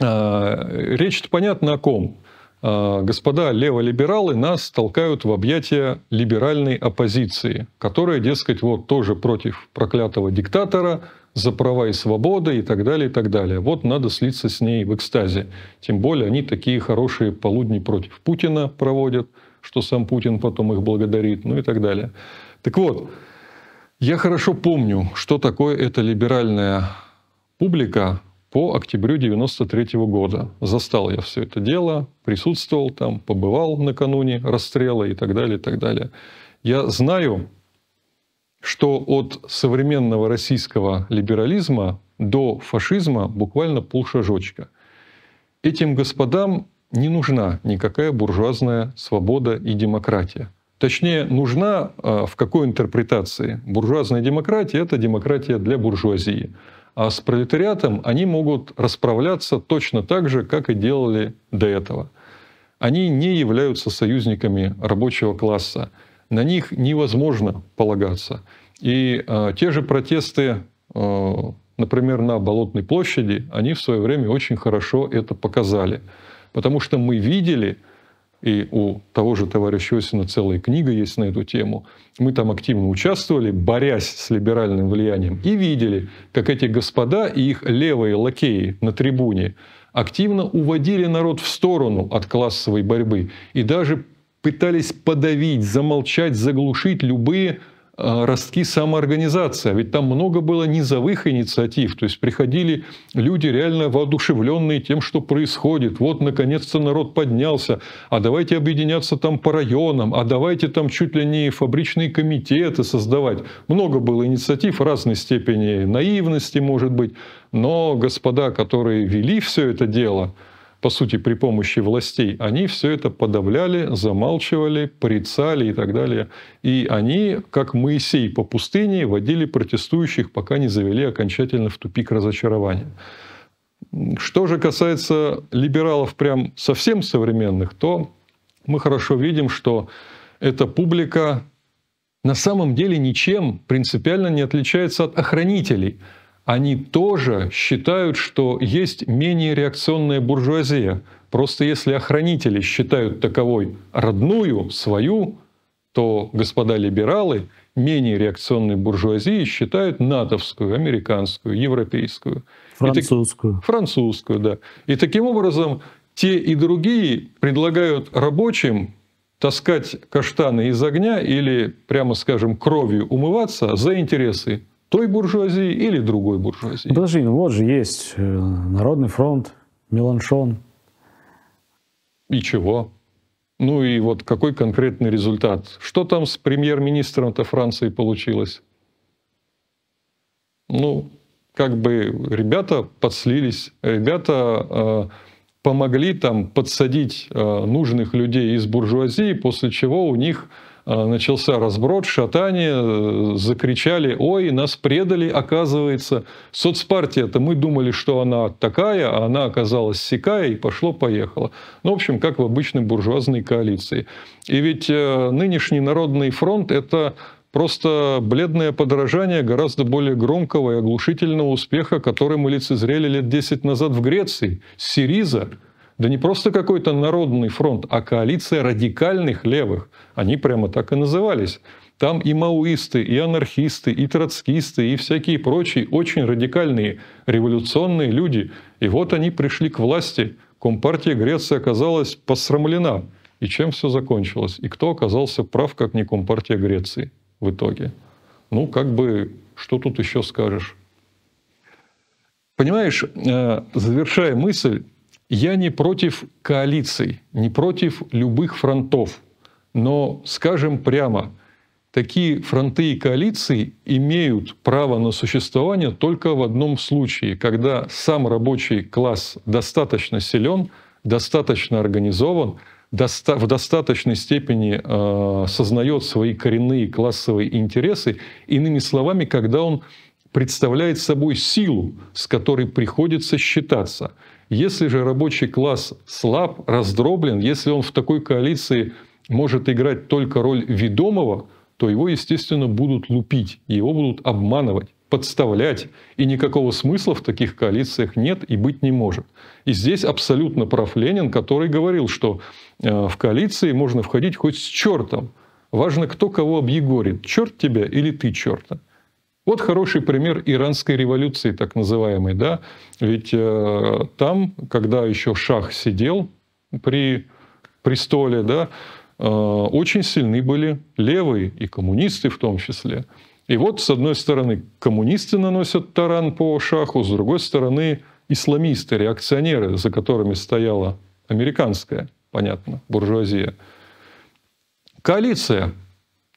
э, речь-то понятна о ком. А, господа леволибералы нас толкают в объятия либеральной оппозиции, которая, дескать, вот тоже против проклятого диктатора, за права и свободы и так далее, и так далее. Вот надо слиться с ней в экстазе. Тем более они такие хорошие полудни против Путина проводят, что сам Путин потом их благодарит, ну и так далее. Так вот, я хорошо помню, что такое эта либеральная публика, по октябрю 1993 -го года. Застал я все это дело, присутствовал там, побывал накануне расстрела и так далее, и так далее. Я знаю, что от современного российского либерализма до фашизма буквально полшажочка. Этим господам не нужна никакая буржуазная свобода и демократия. Точнее, нужна а, в какой интерпретации? Буржуазная демократия – это демократия для буржуазии – а с пролетариатом они могут расправляться точно так же, как и делали до этого. Они не являются союзниками рабочего класса. На них невозможно полагаться. И э, те же протесты, э, например, на Болотной площади, они в свое время очень хорошо это показали. Потому что мы видели, и у того же товарища Осина целая книга есть на эту тему. Мы там активно участвовали, борясь с либеральным влиянием, и видели, как эти господа и их левые лакеи на трибуне активно уводили народ в сторону от классовой борьбы и даже пытались подавить, замолчать, заглушить любые Э, ростки самоорганизации. А ведь там много было низовых инициатив. То есть приходили люди реально воодушевленные тем, что происходит. Вот, наконец-то народ поднялся. А давайте объединяться там по районам. А давайте там чуть ли не фабричные комитеты создавать. Много было инициатив разной степени наивности, может быть. Но господа, которые вели все это дело, по сути, при помощи властей, они все это подавляли, замалчивали, порицали и так далее. И они, как Моисей по пустыне, водили протестующих, пока не завели окончательно в тупик разочарования. Что же касается либералов прям совсем современных, то мы хорошо видим, что эта публика на самом деле ничем принципиально не отличается от охранителей – они тоже считают, что есть менее реакционная буржуазия. Просто если охранители считают таковой родную, свою, то господа либералы менее реакционной буржуазии считают натовскую, американскую, европейскую. Французскую. так, французскую, да. И таким образом те и другие предлагают рабочим таскать каштаны из огня или, прямо скажем, кровью умываться за интересы той буржуазии или другой буржуазии. Ну, подожди, ну вот же есть э, Народный фронт, Меланшон. И чего? Ну и вот какой конкретный результат? Что там с премьер-министром-то Франции получилось? Ну, как бы ребята подслились, ребята э, помогли там подсадить э, нужных людей из буржуазии, после чего у них Э, начался разброд, шатание, э, закричали, ой, нас предали, оказывается. Соцпартия-то мы думали, что она такая, а она оказалась сякая, и пошло-поехало. Ну, в общем, как в обычной буржуазной коалиции. И ведь э, нынешний Народный фронт – это просто бледное подражание гораздо более громкого и оглушительного успеха, который мы лицезрели лет 10 назад в Греции. Сириза – да не просто какой-то народный фронт, а коалиция радикальных левых. Они прямо так и назывались. Там и маоисты, и анархисты, и троцкисты, и всякие прочие очень радикальные революционные люди. И вот они пришли к власти. Компартия Греции оказалась посрамлена. И чем все закончилось? И кто оказался прав, как не Компартия Греции в итоге? Ну, как бы, что тут еще скажешь? Понимаешь, э, завершая мысль, я не против коалиций, не против любых фронтов. Но, скажем прямо, такие фронты и коалиции имеют право на существование только в одном случае, когда сам рабочий класс достаточно силен, достаточно организован, в достаточной степени э, сознает свои коренные классовые интересы, иными словами, когда он представляет собой силу, с которой приходится считаться – если же рабочий класс слаб, раздроблен, если он в такой коалиции может играть только роль ведомого, то его, естественно, будут лупить, его будут обманывать подставлять, и никакого смысла в таких коалициях нет и быть не может. И здесь абсолютно прав Ленин, который говорил, что э, в коалиции можно входить хоть с чертом. Важно, кто кого объегорит, черт тебя или ты черта. Вот хороший пример иранской революции, так называемой, да. Ведь э, там, когда еще Шах сидел при престоле, да, э, очень сильны были левые и коммунисты в том числе. И вот, с одной стороны, коммунисты наносят таран по Шаху, с другой стороны, исламисты, реакционеры, за которыми стояла американская, понятно, буржуазия. Коалиция.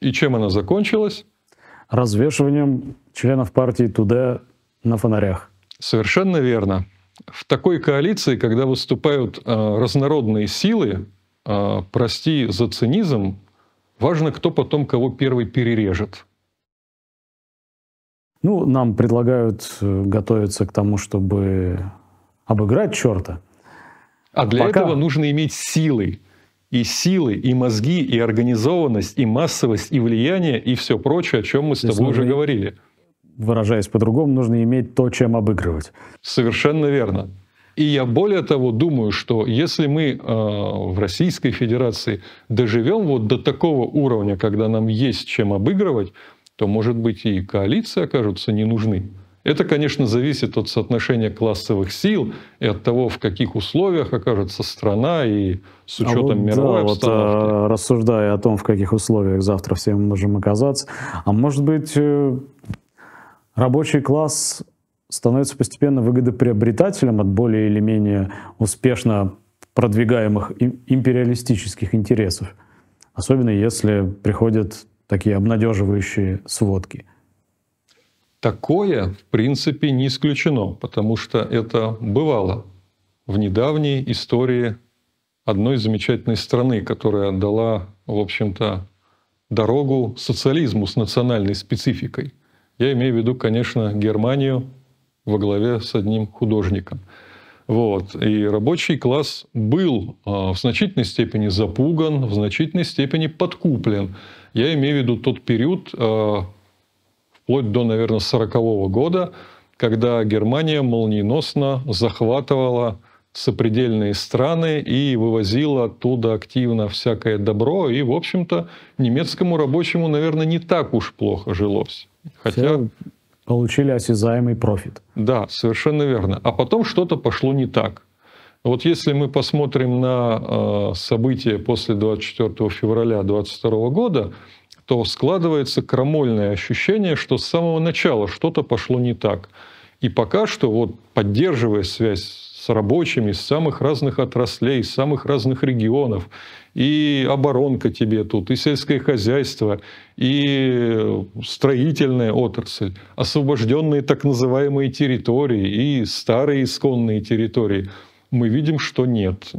И чем она закончилась? развешиванием членов партии Туда на фонарях. Совершенно верно. В такой коалиции, когда выступают э, разнородные силы, э, прости за цинизм, важно, кто потом кого первый перережет. Ну, нам предлагают э, готовиться к тому, чтобы обыграть черта. А для Пока... этого нужно иметь силы и силы, и мозги, и организованность, и массовость, и влияние, и все прочее, о чем мы с То тобой уже говорили. Выражаясь по-другому, нужно иметь то, чем обыгрывать. Совершенно верно. И я более того думаю, что если мы э, в Российской Федерации доживем вот до такого уровня, когда нам есть чем обыгрывать, то, может быть, и коалиции окажутся не нужны. Это, конечно, зависит от соотношения классовых сил и от того, в каких условиях окажется страна и с учетом а вот, мировой да, обстановки. Вот, рассуждая о том, в каких условиях завтра все мы можем оказаться, а может быть, э, рабочий класс становится постепенно выгодоприобретателем от более или менее успешно продвигаемых империалистических интересов. Особенно если приходят такие обнадеживающие сводки – Такое, в принципе, не исключено, потому что это бывало в недавней истории одной замечательной страны, которая дала, в общем-то, дорогу социализму с национальной спецификой. Я имею в виду, конечно, Германию во главе с одним художником. Вот. И рабочий класс был а, в значительной степени запуган, в значительной степени подкуплен. Я имею в виду тот период а, вплоть до, наверное, 40 -го года, когда Германия молниеносно захватывала сопредельные страны и вывозила оттуда активно всякое добро. И, в общем-то, немецкому рабочему, наверное, не так уж плохо жилось. Хотя... Все получили осязаемый профит. Да, совершенно верно. А потом что-то пошло не так. Вот если мы посмотрим на э, события после 24 февраля 2022 года, что складывается крамольное ощущение, что с самого начала что-то пошло не так. И пока что, вот поддерживая связь с рабочими из самых разных отраслей, из самых разных регионов, и оборонка тебе тут, и сельское хозяйство, и строительная отрасль, освобожденные так называемые территории и старые исконные территории – мы видим, что нет.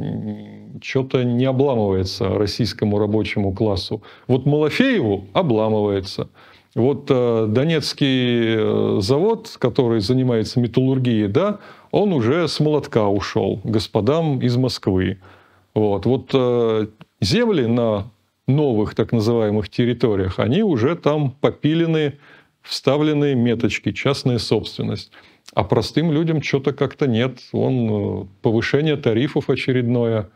Что-то не обламывается российскому рабочему классу. Вот Малафееву обламывается. Вот э, Донецкий э, завод, который занимается металлургией, да, он уже с молотка ушел господам из Москвы. Вот, вот э, земли на новых так называемых территориях, они уже там попилены, вставлены меточки, частная собственность. А простым людям что-то как-то нет. Он э, повышение тарифов очередное,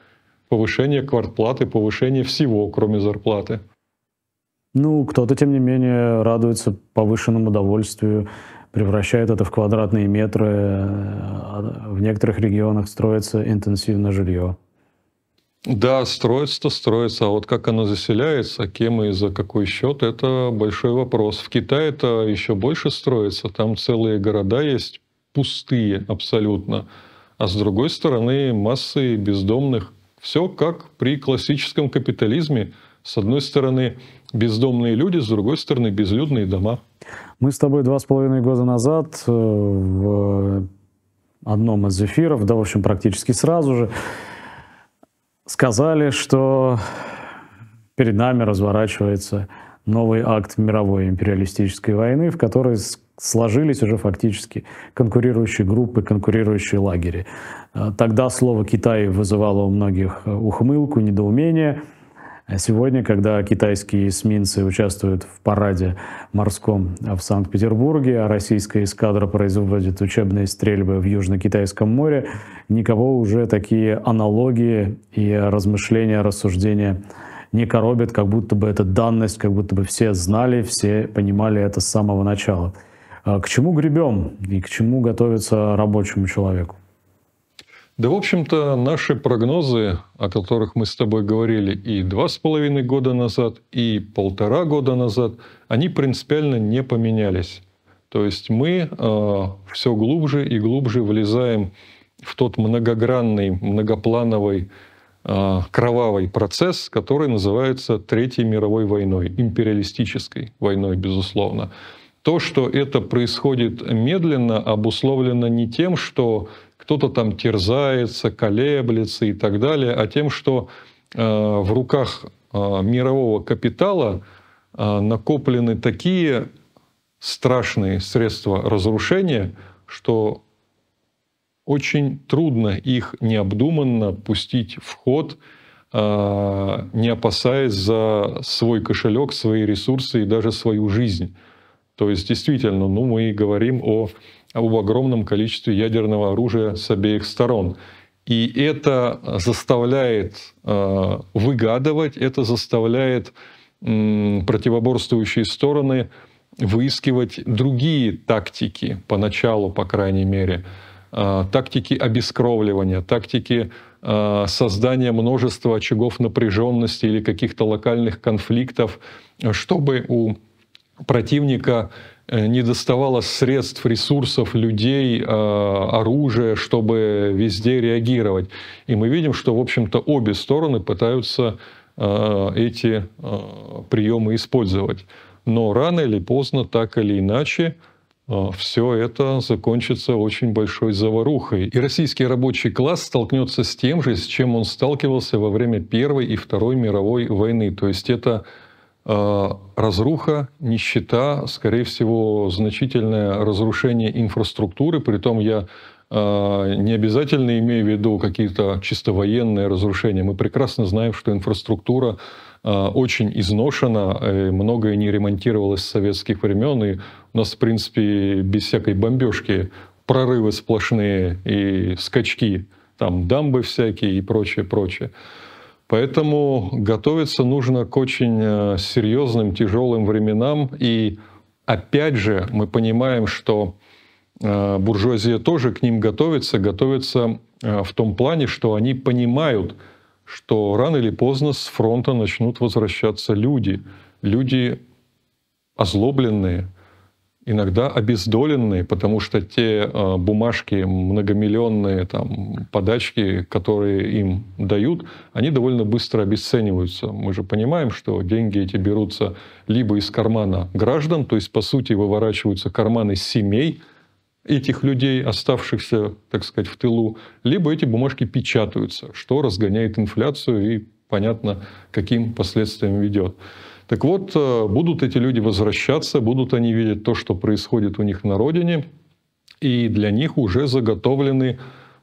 повышение квартплаты, повышение всего, кроме зарплаты. Ну, кто-то, тем не менее, радуется повышенному удовольствию, превращает это в квадратные метры. Э, в некоторых регионах строится интенсивно жилье. Да, строится, строится. А вот как оно заселяется, кем и за какой счет, это большой вопрос. В Китае это еще больше строится. Там целые города есть, пустые абсолютно. А с другой стороны, массы бездомных. Все как при классическом капитализме. С одной стороны, бездомные люди, с другой стороны, безлюдные дома. Мы с тобой два с половиной года назад э, в одном из эфиров, да, в общем, практически сразу же, сказали, что перед нами разворачивается новый акт мировой империалистической войны, в которой сложились уже фактически конкурирующие группы, конкурирующие лагеря. Э, тогда слово «Китай» вызывало у многих э, ухмылку, недоумение – Сегодня, когда китайские эсминцы участвуют в параде морском в Санкт-Петербурге, а российская эскадра производит учебные стрельбы в Южно-Китайском море, никого уже такие аналогии и размышления, рассуждения не коробят, как будто бы это данность, как будто бы все знали, все понимали это с самого начала. А к чему гребем и к чему готовится рабочему человеку? Да, в общем-то, наши прогнозы, о которых мы с тобой говорили и два с половиной года назад, и полтора года назад, они принципиально не поменялись. То есть мы э, все глубже и глубже влезаем в тот многогранный, многоплановый, э, кровавый процесс, который называется Третьей мировой войной, империалистической войной, безусловно. То, что это происходит медленно, обусловлено не тем, что кто-то там терзается, колеблется и так далее, а тем, что э, в руках э, мирового капитала э, накоплены такие страшные средства разрушения, что очень трудно их необдуманно пустить в ход, не опасаясь за свой кошелек, свои ресурсы и даже свою жизнь. То есть, действительно, ну, мы говорим о об огромном количестве ядерного оружия с обеих сторон. И это заставляет э, выгадывать, это заставляет э, противоборствующие стороны выискивать другие тактики, поначалу, по крайней мере, э, тактики обескровливания, тактики э, создания множества очагов напряженности или каких-то локальных конфликтов, э, чтобы у противника Э, не доставало средств, ресурсов, людей, э, оружия, чтобы везде реагировать. И мы видим, что, в общем-то, обе стороны пытаются э, эти приемы использовать. Но рано или поздно, так или иначе, все это закончится очень большой заварухой. И российский рабочий класс столкнется с тем же, с чем он сталкивался во время Первой и Второй мировой войны. То есть это Э, разруха, нищета, скорее всего, значительное разрушение инфраструктуры. Притом я э, не обязательно имею в виду какие-то чисто военные разрушения. Мы прекрасно знаем, что инфраструктура э, очень изношена, многое не ремонтировалось с советских времен, и у нас, в принципе, без всякой бомбежки прорывы сплошные и скачки, там дамбы всякие и прочее, прочее. Поэтому готовиться нужно к очень э, серьезным, тяжелым временам. И опять же, мы понимаем, что э, буржуазия тоже к ним готовится, готовится э, в том плане, что они понимают, что рано или поздно с фронта начнут возвращаться люди. Люди озлобленные – иногда обездоленные, потому что те э, бумажки, многомиллионные там, подачки, которые им дают, они довольно быстро обесцениваются. Мы же понимаем, что деньги эти берутся либо из кармана граждан, то есть, по сути, выворачиваются карманы семей этих людей, оставшихся, так сказать, в тылу, либо эти бумажки печатаются, что разгоняет инфляцию и, понятно, каким последствиям ведет. Так вот, э, будут эти люди возвращаться, будут они видеть то, что происходит у них на родине, и для них уже заготовлены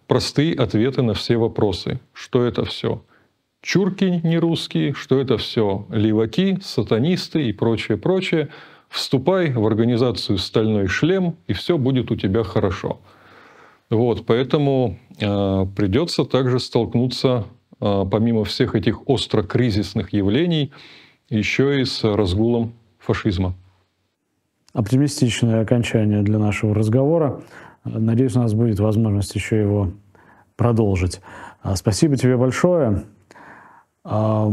простые ответы на все вопросы. Что это все? Чурки не русские, что это все леваки, сатанисты и прочее, прочее. Вступай в организацию «Стальной шлем», и все будет у тебя хорошо. Вот, поэтому э, придется также столкнуться, э, помимо всех этих остро-кризисных явлений, еще и с разгулом фашизма. Оптимистичное окончание для нашего разговора. Надеюсь, у нас будет возможность еще его продолжить. А, спасибо тебе большое. А,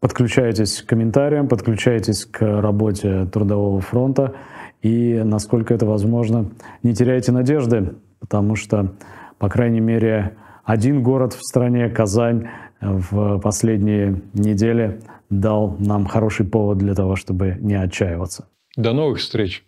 подключайтесь к комментариям, подключайтесь к работе Трудового фронта и, насколько это возможно, не теряйте надежды, потому что, по крайней мере, один город в стране, Казань, в последние недели – дал нам хороший повод для того, чтобы не отчаиваться. До новых встреч!